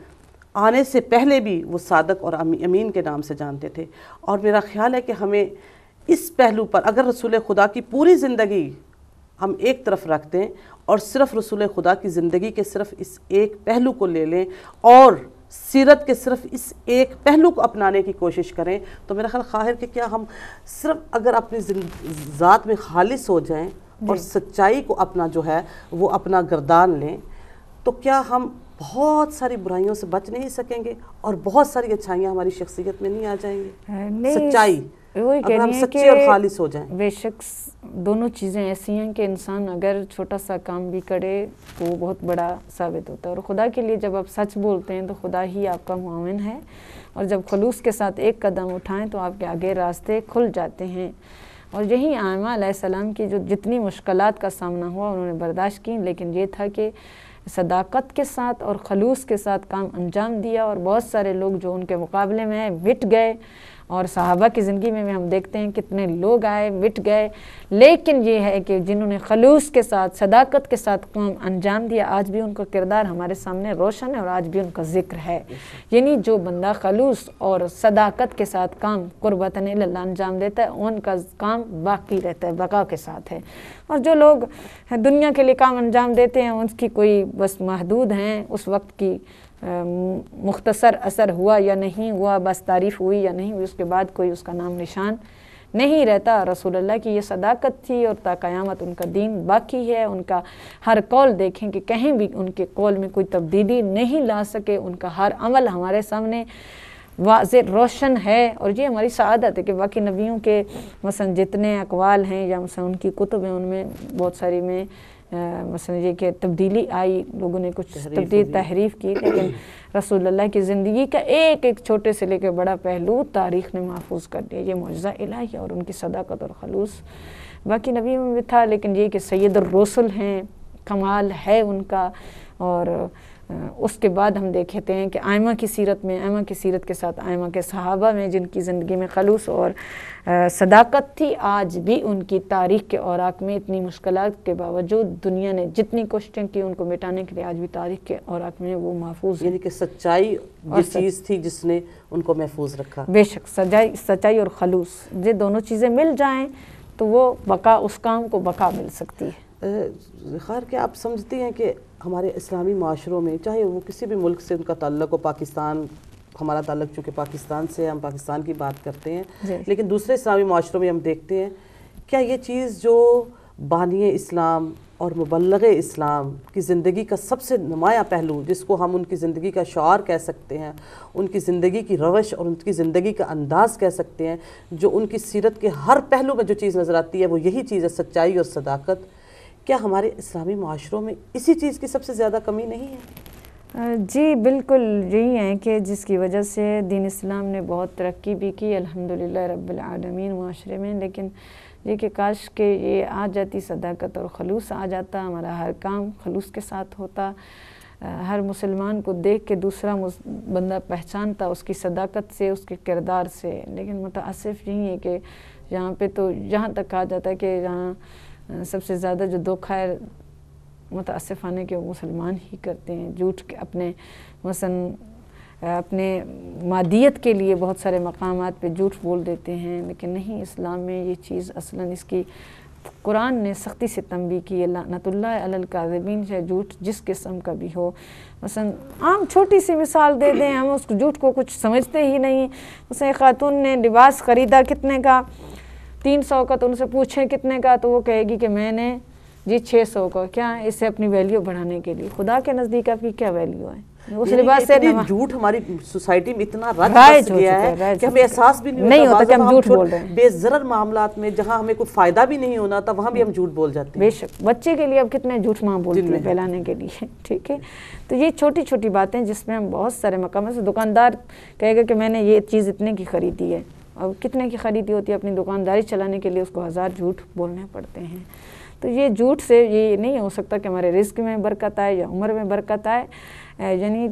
आने से पहले भी वो सादक और अमीन के नाम से जानते थे और मेरा ख्याल है कि हमें इस पहलू पर अगर रसूल खुदा की पूरी ज़िंदगी हम एक तरफ रख दें और सिर्फ रसूल खुदा की ज़िंदगी के सिर्फ इस एक पहलू को ले लें और सीरत के सिर्फ इस एक पहलू को अपनाने की कोशिश करें तो मेरा ख्याल खाहिर कि क्या हम सिर्फ अगर अपनी ज़ात में खालिश हो जाएं और सच्चाई को अपना जो है वो अपना गर्दान लें तो क्या हम बहुत सारी बुराइयों से बच नहीं सकेंगे और बहुत सारी अच्छाइयाँ हमारी शख्सियत में नहीं आ जाएंगी सच्चाई अगर हम सच्चे और खालिश हो जाएं बेशक दोनों चीज़ें ऐसी हैं कि इंसान अगर छोटा सा काम भी करे तो वो बहुत बड़ा साबित होता है और खुदा के लिए जब आप सच बोलते हैं तो खुदा ही आपका मुआवन है और जब खलूस के साथ एक कदम उठाएं तो आपके आगे रास्ते खुल जाते हैं और यही आमा की जो जितनी मुश्किल का सामना हुआ उन्होंने बर्दाश्त की लेकिन ये था कि सदाकत के साथ और खलूस के साथ काम अंजाम दिया और बहुत सारे लोग जो उनके मुकाबले में विट गए और सहाबा की ज़िंदगी में भी हम देखते हैं कितने लोग आए मिट गए लेकिन ये है कि जिन्होंने खलूस के साथ सदाकत के साथ काम अंजाम दिया आज भी उनका किरदार हमारे सामने रोशन है और आज भी उनका ज़िक्र है यानी जो बंदा खलूस और सदाकत के साथ काम कुर्बतन अंजाम देता है उनका काम बाकी रहता है बका के साथ है और जो लोग दुनिया के लिए काम अंजाम देते हैं उनकी कोई बस महदूद हैं उस वक्त की मुख्तसर असर हुआ या नहीं हुआ बस तारीफ़ हुई या नहीं हुई उसके बाद कोई उसका नाम निशान नहीं रहता रसूलुल्लाह की ये सदाकत थी और ताक़यामत उनका दीन बाकी है उनका हर कौल देखें कि कहीं भी उनके कौल में कोई तब्दीली नहीं ला सके उनका हर अमल हमारे सामने वाज रोशन है और ये हमारी शहादत है कि बाकी नबियों के मसन जितने अकवाल हैं या मसन उनकी कुतुब हैं उनमें बहुत सारी में मसलन ये कि तब्दीली आई लोगों ने कुछ तब्दील तहरीफ की लेकिन रसूलुल्लाह की ज़िंदगी का एक एक छोटे से लेकर बड़ा पहलू तारीख़ ने महफूज कर दिया ये मुआजा इलाही और उनकी सदाकत और खलूस बाकी नबी में भी था लेकिन ये कि सैद रसुल हैं कमाल है उनका और उसके बाद हम देखते हैं कि आयमा की सीरत में आयमा की सीरत के साथ आयमा के सहाबा में जिनकी ज़िंदगी में खलूस और सदाकत थी आज भी उनकी तारीख के औरक में इतनी मुश्किल के बावजूद दुनिया ने जितनी कोशिशें की उनको मिटाने के लिए आज भी तारीख के औरक में वो महफूज यानी कि सच्चाई जिस चीज़ थी जिसने उनको महफूज रखा बेशक सच्चाई सच्चाई और खलूस ये दोनों चीज़ें मिल जाएँ तो वो बका उस काम को बका मिल सकती है खैर क्या आप समझती हैं कि हमारे इस्लामी माशरों में चाहे वो किसी भी मुल्क से उनका ताल्लक हो पाकिस्तान हमारा ताल्लक चूँकि पाकिस्तान से हम पाकिस्तान की बात करते हैं लेकिन दूसरे इस्लामी माशरों में हम देखते हैं क्या ये चीज़ जो बानिय इस्लाम और मुबलग इस्लाम की ज़िंदगी का सबसे नुमाया पहलू जिसको हम उनकी ज़िंदगी का शार कह सकते हैं उनकी ज़िंदगी की रवश और उनकी ज़िंदगी का अंदाज़ कह सकते हैं जो उनकी सीरत के हर पहलू में जो चीज़ नज़र आती है वो यही चीज़ है सच्चाई और सदाकत क्या हमारे इस्लामी माशरों में इसी चीज़ की सबसे ज़्यादा कमी नहीं है जी बिल्कुल यही है कि जिसकी वजह से दीन इस्लाम ने बहुत तरक्की भी की अल्हम्दुलिल्लाह रब्बिल आलमीन माशरे में लेकिन ये कि काश के ये आ जाती सदाकत और खलूस आ जाता हमारा हर काम खलूस के साथ होता हर मुसलमान को देख के दूसरा बंदा पहचानता उसकी सदाकत से उसके किरदार से लेकिन मुतासिफ़ यही है कि यहाँ पे तो यहाँ तक कहा जाता है कि यहाँ सबसे ज़्यादा जो धोखा है मुतासफ़ आने के मुसलमान ही करते हैं झूठ के अपने मसन अपने मादियत के लिए बहुत सारे मकाम पे झूठ बोल देते हैं लेकिन नहीं इस्लाम में ये चीज़ असला इसकी कुरान ने सख्ती से तंबी की लानतल्लाकाजबीन चाहे झूठ जिस किस्म का भी हो मसन आम छोटी सी मिसाल दे दें हम उस झूठ को कुछ समझते ही नहीं उसे ख़ातून ने लिबास ख़रीदा कितने का तीन सौ का तो उनसे पूछें कितने का तो वो कहेगी कि मैंने जी छः सौ का क्या इससे अपनी वैल्यू बढ़ाने के लिए खुदा के नज़दीक आपकी क्या वैल्यू है उस लिबास से झूठ हमारी सोसाइटी में इतना राज गया है कि हमें एहसास भी नहीं, नहीं होता कि हम झूठ बोल रहे हैं बेजर मामला में जहाँ हमें कोई फायदा भी नहीं होना था वहाँ भी हम झूठ बोल जाते हैं बेशक बच्चे के लिए अब कितने झूठ माँ बोलते हैं फैलाने के लिए ठीक है तो ये छोटी छोटी बातें जिसमें हम बहुत सारे मकाम से दुकानदार कहेगा कि मैंने ये चीज़ इतने की खरीदी है और कितने की ख़रीदी होती है अपनी दुकानदारी चलाने के लिए उसको हज़ार झूठ बोलने पड़ते हैं तो ये झूठ से ये नहीं हो सकता कि हमारे रिस्क में बरकत आए या उम्र में बरकत आए यानी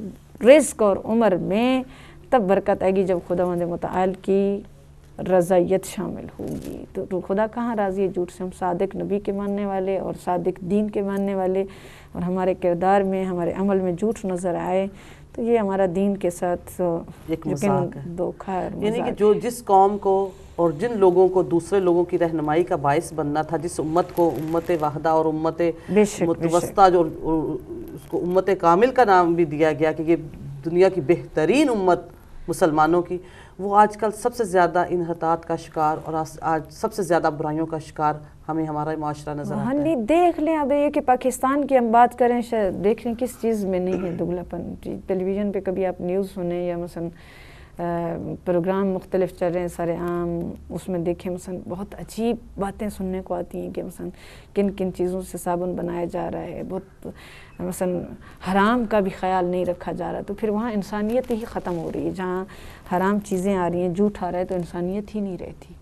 रिस्क और उम्र में तब बरकत आएगी जब खुदा मंद मताल की रज़ाइत शामिल होगी तो, तो खुदा कहाँ राज़ी है झूठ से हम सादक नबी के मानने वाले और सादक दीन के मानने वाले और हमारे किरदार में हमारे अमल में झूठ नज़र आए तो ये हमारा दीन के साथ तो एक धोखा यानी कि जो जिस कौम को और जिन लोगों को दूसरे लोगों की रहनमाई का बायस बनना था जिस उम्मत को उम्मत वाहदा और उम्मत मुतवस्ता जो उसको उम्मत कामिल का नाम भी दिया गया कि ये दुनिया की बेहतरीन उम्मत मुसलमानों की वो आजकल सबसे ज़्यादा इनहतात का शिकार और आज सबसे ज़्यादा बुराइयों का शिकार हमें हमारा माशरा नजर आता है देख लें अब ये कि पाकिस्तान की हम बात करें देख लें किस चीज़ में नहीं है दुगलापन टेलीविज़न पे कभी आप न्यूज़ सुने या मसलन प्रोग्राम मुख्तलिफ चल रहे हैं सारे आम उसमें देखें मसन बहुत अजीब बातें सुनने को आती हैं कि मसन किन किन चीज़ों से साबुन बनाया जा रहा है बहुत मसन हराम का भी ख्याल नहीं रखा जा रहा तो फिर वहाँ इंसानियत ही ख़त्म हो रही है जहाँ हराम चीज़ें आ रही हैं झूठ आ रहा है तो इंसानियत ही नहीं रहती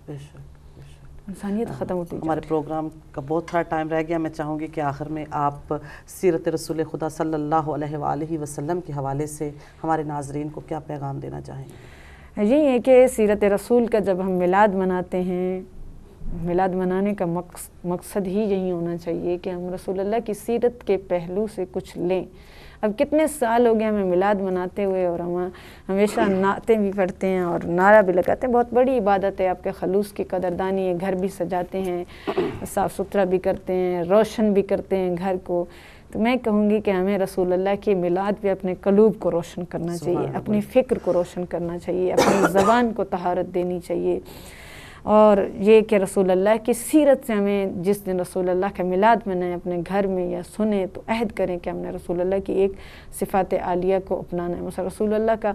इंसानियत हाँ। ख़त्म होती है हमारे प्रोग्राम का बहुत थोड़ा टाइम रह गया मैं चाहूँगी कि आखिर में आप सीरत रसूल खुदा सल्लल्लाहु अलैहि वसल्लम के हवाले से हमारे नाजरीन को क्या पैगाम देना चाहें यही है कि सीरत रसूल का जब हम मिलाद मनाते हैं मिलाद मनाने का मकस, मकसद ही यही होना चाहिए कि हम अल्लाह की सीरत के पहलू से कुछ लें अब कितने साल हो गए हमें मिलाद मनाते हुए और हम हमेशा नाते भी पढ़ते हैं और नारा भी लगाते हैं बहुत बड़ी इबादत है आपके खलूस की कदरदानी है घर भी सजाते हैं साफ़ सुथरा भी करते हैं रोशन भी करते हैं घर को तो मैं कहूँगी कि हमें अल्लाह की मिलाद पर अपने कलूब को रोशन करना चाहिए अपनी फ़िक्र को रोशन करना चाहिए अपनी ज़बान को तहारत देनी चाहिए और ये कि रसूल अल्लाह की सीरत से हमें जिस दिन रसूल अल्लाह का मिलाद मनाएं अपने घर में या सुने तो अहद करें कि हमने रसूल अल्लाह की एक सिफात आलिया को अपनाना है मसल रसूल अल्लाह का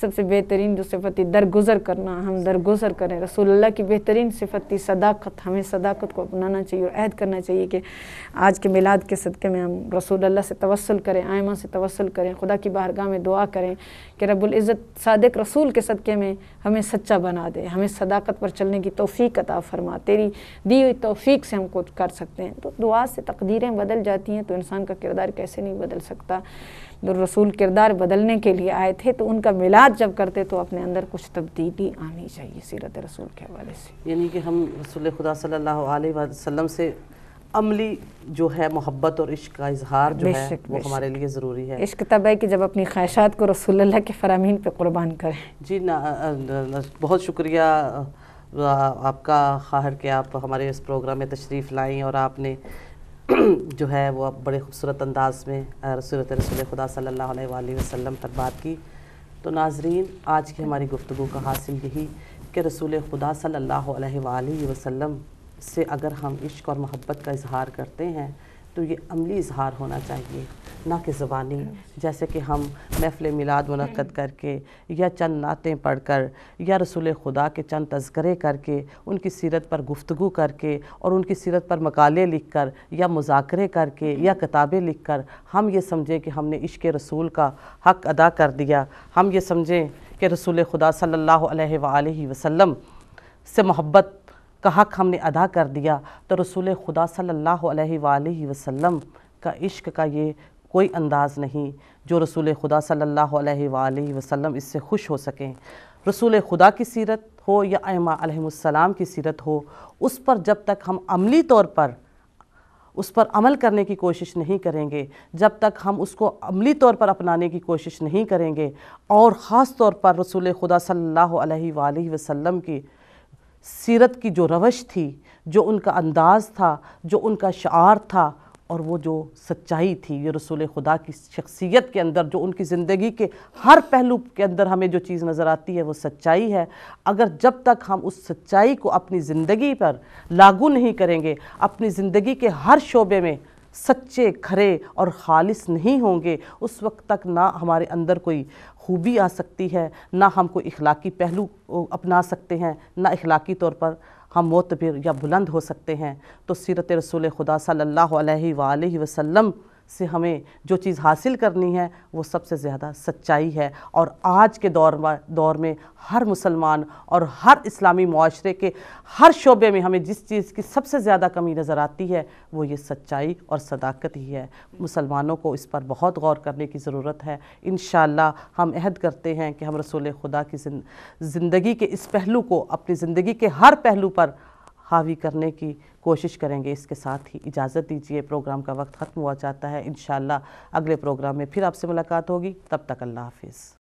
सबसे बेहतरीन जो सिफत दरगुजर करना हम दरगुजर करें रसूलुल्लाह की बेहतरीन सिफत सदाकत हमें सदाकत को अपनाना चाहिए और अहद करना चाहिए कि आज के मिलाद के सदक़े में हम रसूलुल्लाह से तवसल करें आयमा से तवसल करें खुदा की बारगाह में दुआ करें कि रबुल्ज़त सादक रसूल के सदक़े में हमें सच्चा बना दे हमें सदाकत पर चलने की तोफ़ी अता फ़रमा तेरी दी हुई तोफ़ी से हम कुछ कर सकते हैं तो दुआ से तकदीरें बदल जाती हैं तो इंसान का किरदार कैसे नहीं बदल सकता रसूल किरदार बदलने के लिए आए थे तो उनका मिलाद जब करते तो अपने अंदर कुछ तब्दीली आनी चाहिए सीरत रसूल के हवाले से यानी कि हम रसूल खुदा सल्लल्लाहु अलैहि वसल्लम से अमली जो है मोहब्बत और इश्क का इजहार जो है वो हमारे लिए ज़रूरी है इश्क तब है कि जब अपनी ख्वाहिशात को अल्लाह के फरामीन पे कुर्बान करें जी ना, ना बहुत शुक्रिया आपका खाहर के आप हमारे इस प्रोग्राम में तशरीफ़ लाएँ और आपने जो है वो बड़े खूबसूरत अंदाज में रसूल रसूल खुदा सल्ला वसम पर बात की तो नाजरीन आज की हमारी गुफ्तु का हासिल यही कि रसूल खुदा सल्ला वसम से अगर हम इश्क और मोहब्बत का इजहार करते हैं तो ये अमली इजहार होना चाहिए ना कि ज़बानी जैसे कि हम महफ़िल मिलाद मनक़द करके या चंद नातें पढ़ कर या रसूल खुदा के चंद तस्करे करके उनकी सीरत पर गुफ्तु करके और उनकी सीरत पर मकाले लिख कर या मुजाकरे करके या किताबें लिख कर हम ये समझें कि हमने इश्क रसूल का हक़ अदा कर दिया हम ये समझें कि रसूल खुदा सल्ला वसम से मोहब्बत का हक़ हमने अदा कर दिया तो रसूल खुदा सल्ला वसम का इश्क का ये कोई अंदाज़ नहीं जो रसूल खुदा सल्ला वसम इससे खुश हो सकें रसूल खुदा की सीरत हो या अमासलाम की सीरत हो उस पर जब तक हम अमली तौर पर उस पर अमल करने की कोशिश नहीं करेंगे जब तक हम उसको अमली तौर पर अपनाने की कोशिश नहीं करेंगे और ख़ास तौर पर रसूल खुदा सल्ला वसम की सीरत की जो रवश थी जो उनका अंदाज़ था जो उनका शार था और वो जो सच्चाई थी ये रसूल खुदा की शख्सियत के अंदर जो उनकी ज़िंदगी के हर पहलू के अंदर हमें जो चीज़ नज़र आती है वो सच्चाई है अगर जब तक हम उस सच्चाई को अपनी ज़िंदगी पर लागू नहीं करेंगे अपनी ज़िंदगी के हर शोबे में सच्चे खरे और खालिस नहीं होंगे उस वक्त तक ना हमारे अंदर कोई खूबी आ सकती है ना हम कोई इखलाकी पहलू अपना सकते हैं ना इखलाकी तौर पर हम मोतबिर या बुलंद हो सकते हैं तो सीरत रसूल खुदा सल्लल्लाहु अलैहि वसल्लम से हमें जो चीज़ हासिल करनी है वो सबसे ज़्यादा सच्चाई है और आज के दौर दौर में हर मुसलमान और हर इस्लामी माशरे के हर शोबे में हमें जिस चीज़ की सबसे ज़्यादा कमी नज़र आती है वो ये सच्चाई और सदाकत ही है मुसलमानों को इस पर बहुत गौर करने की ज़रूरत है इन हम अहद करते हैं कि हम रसूल खुदा की ज़िंदगी के इस पहलू को अपनी ज़िंदगी के हर पहलू पर हावी करने की कोशिश करेंगे इसके साथ ही इजाज़त दीजिए प्रोग्राम का वक्त ख़त्म हुआ जाता है इन अगले प्रोग्राम में फिर आपसे मुलाकात होगी तब तक अल्लाह हाफिज़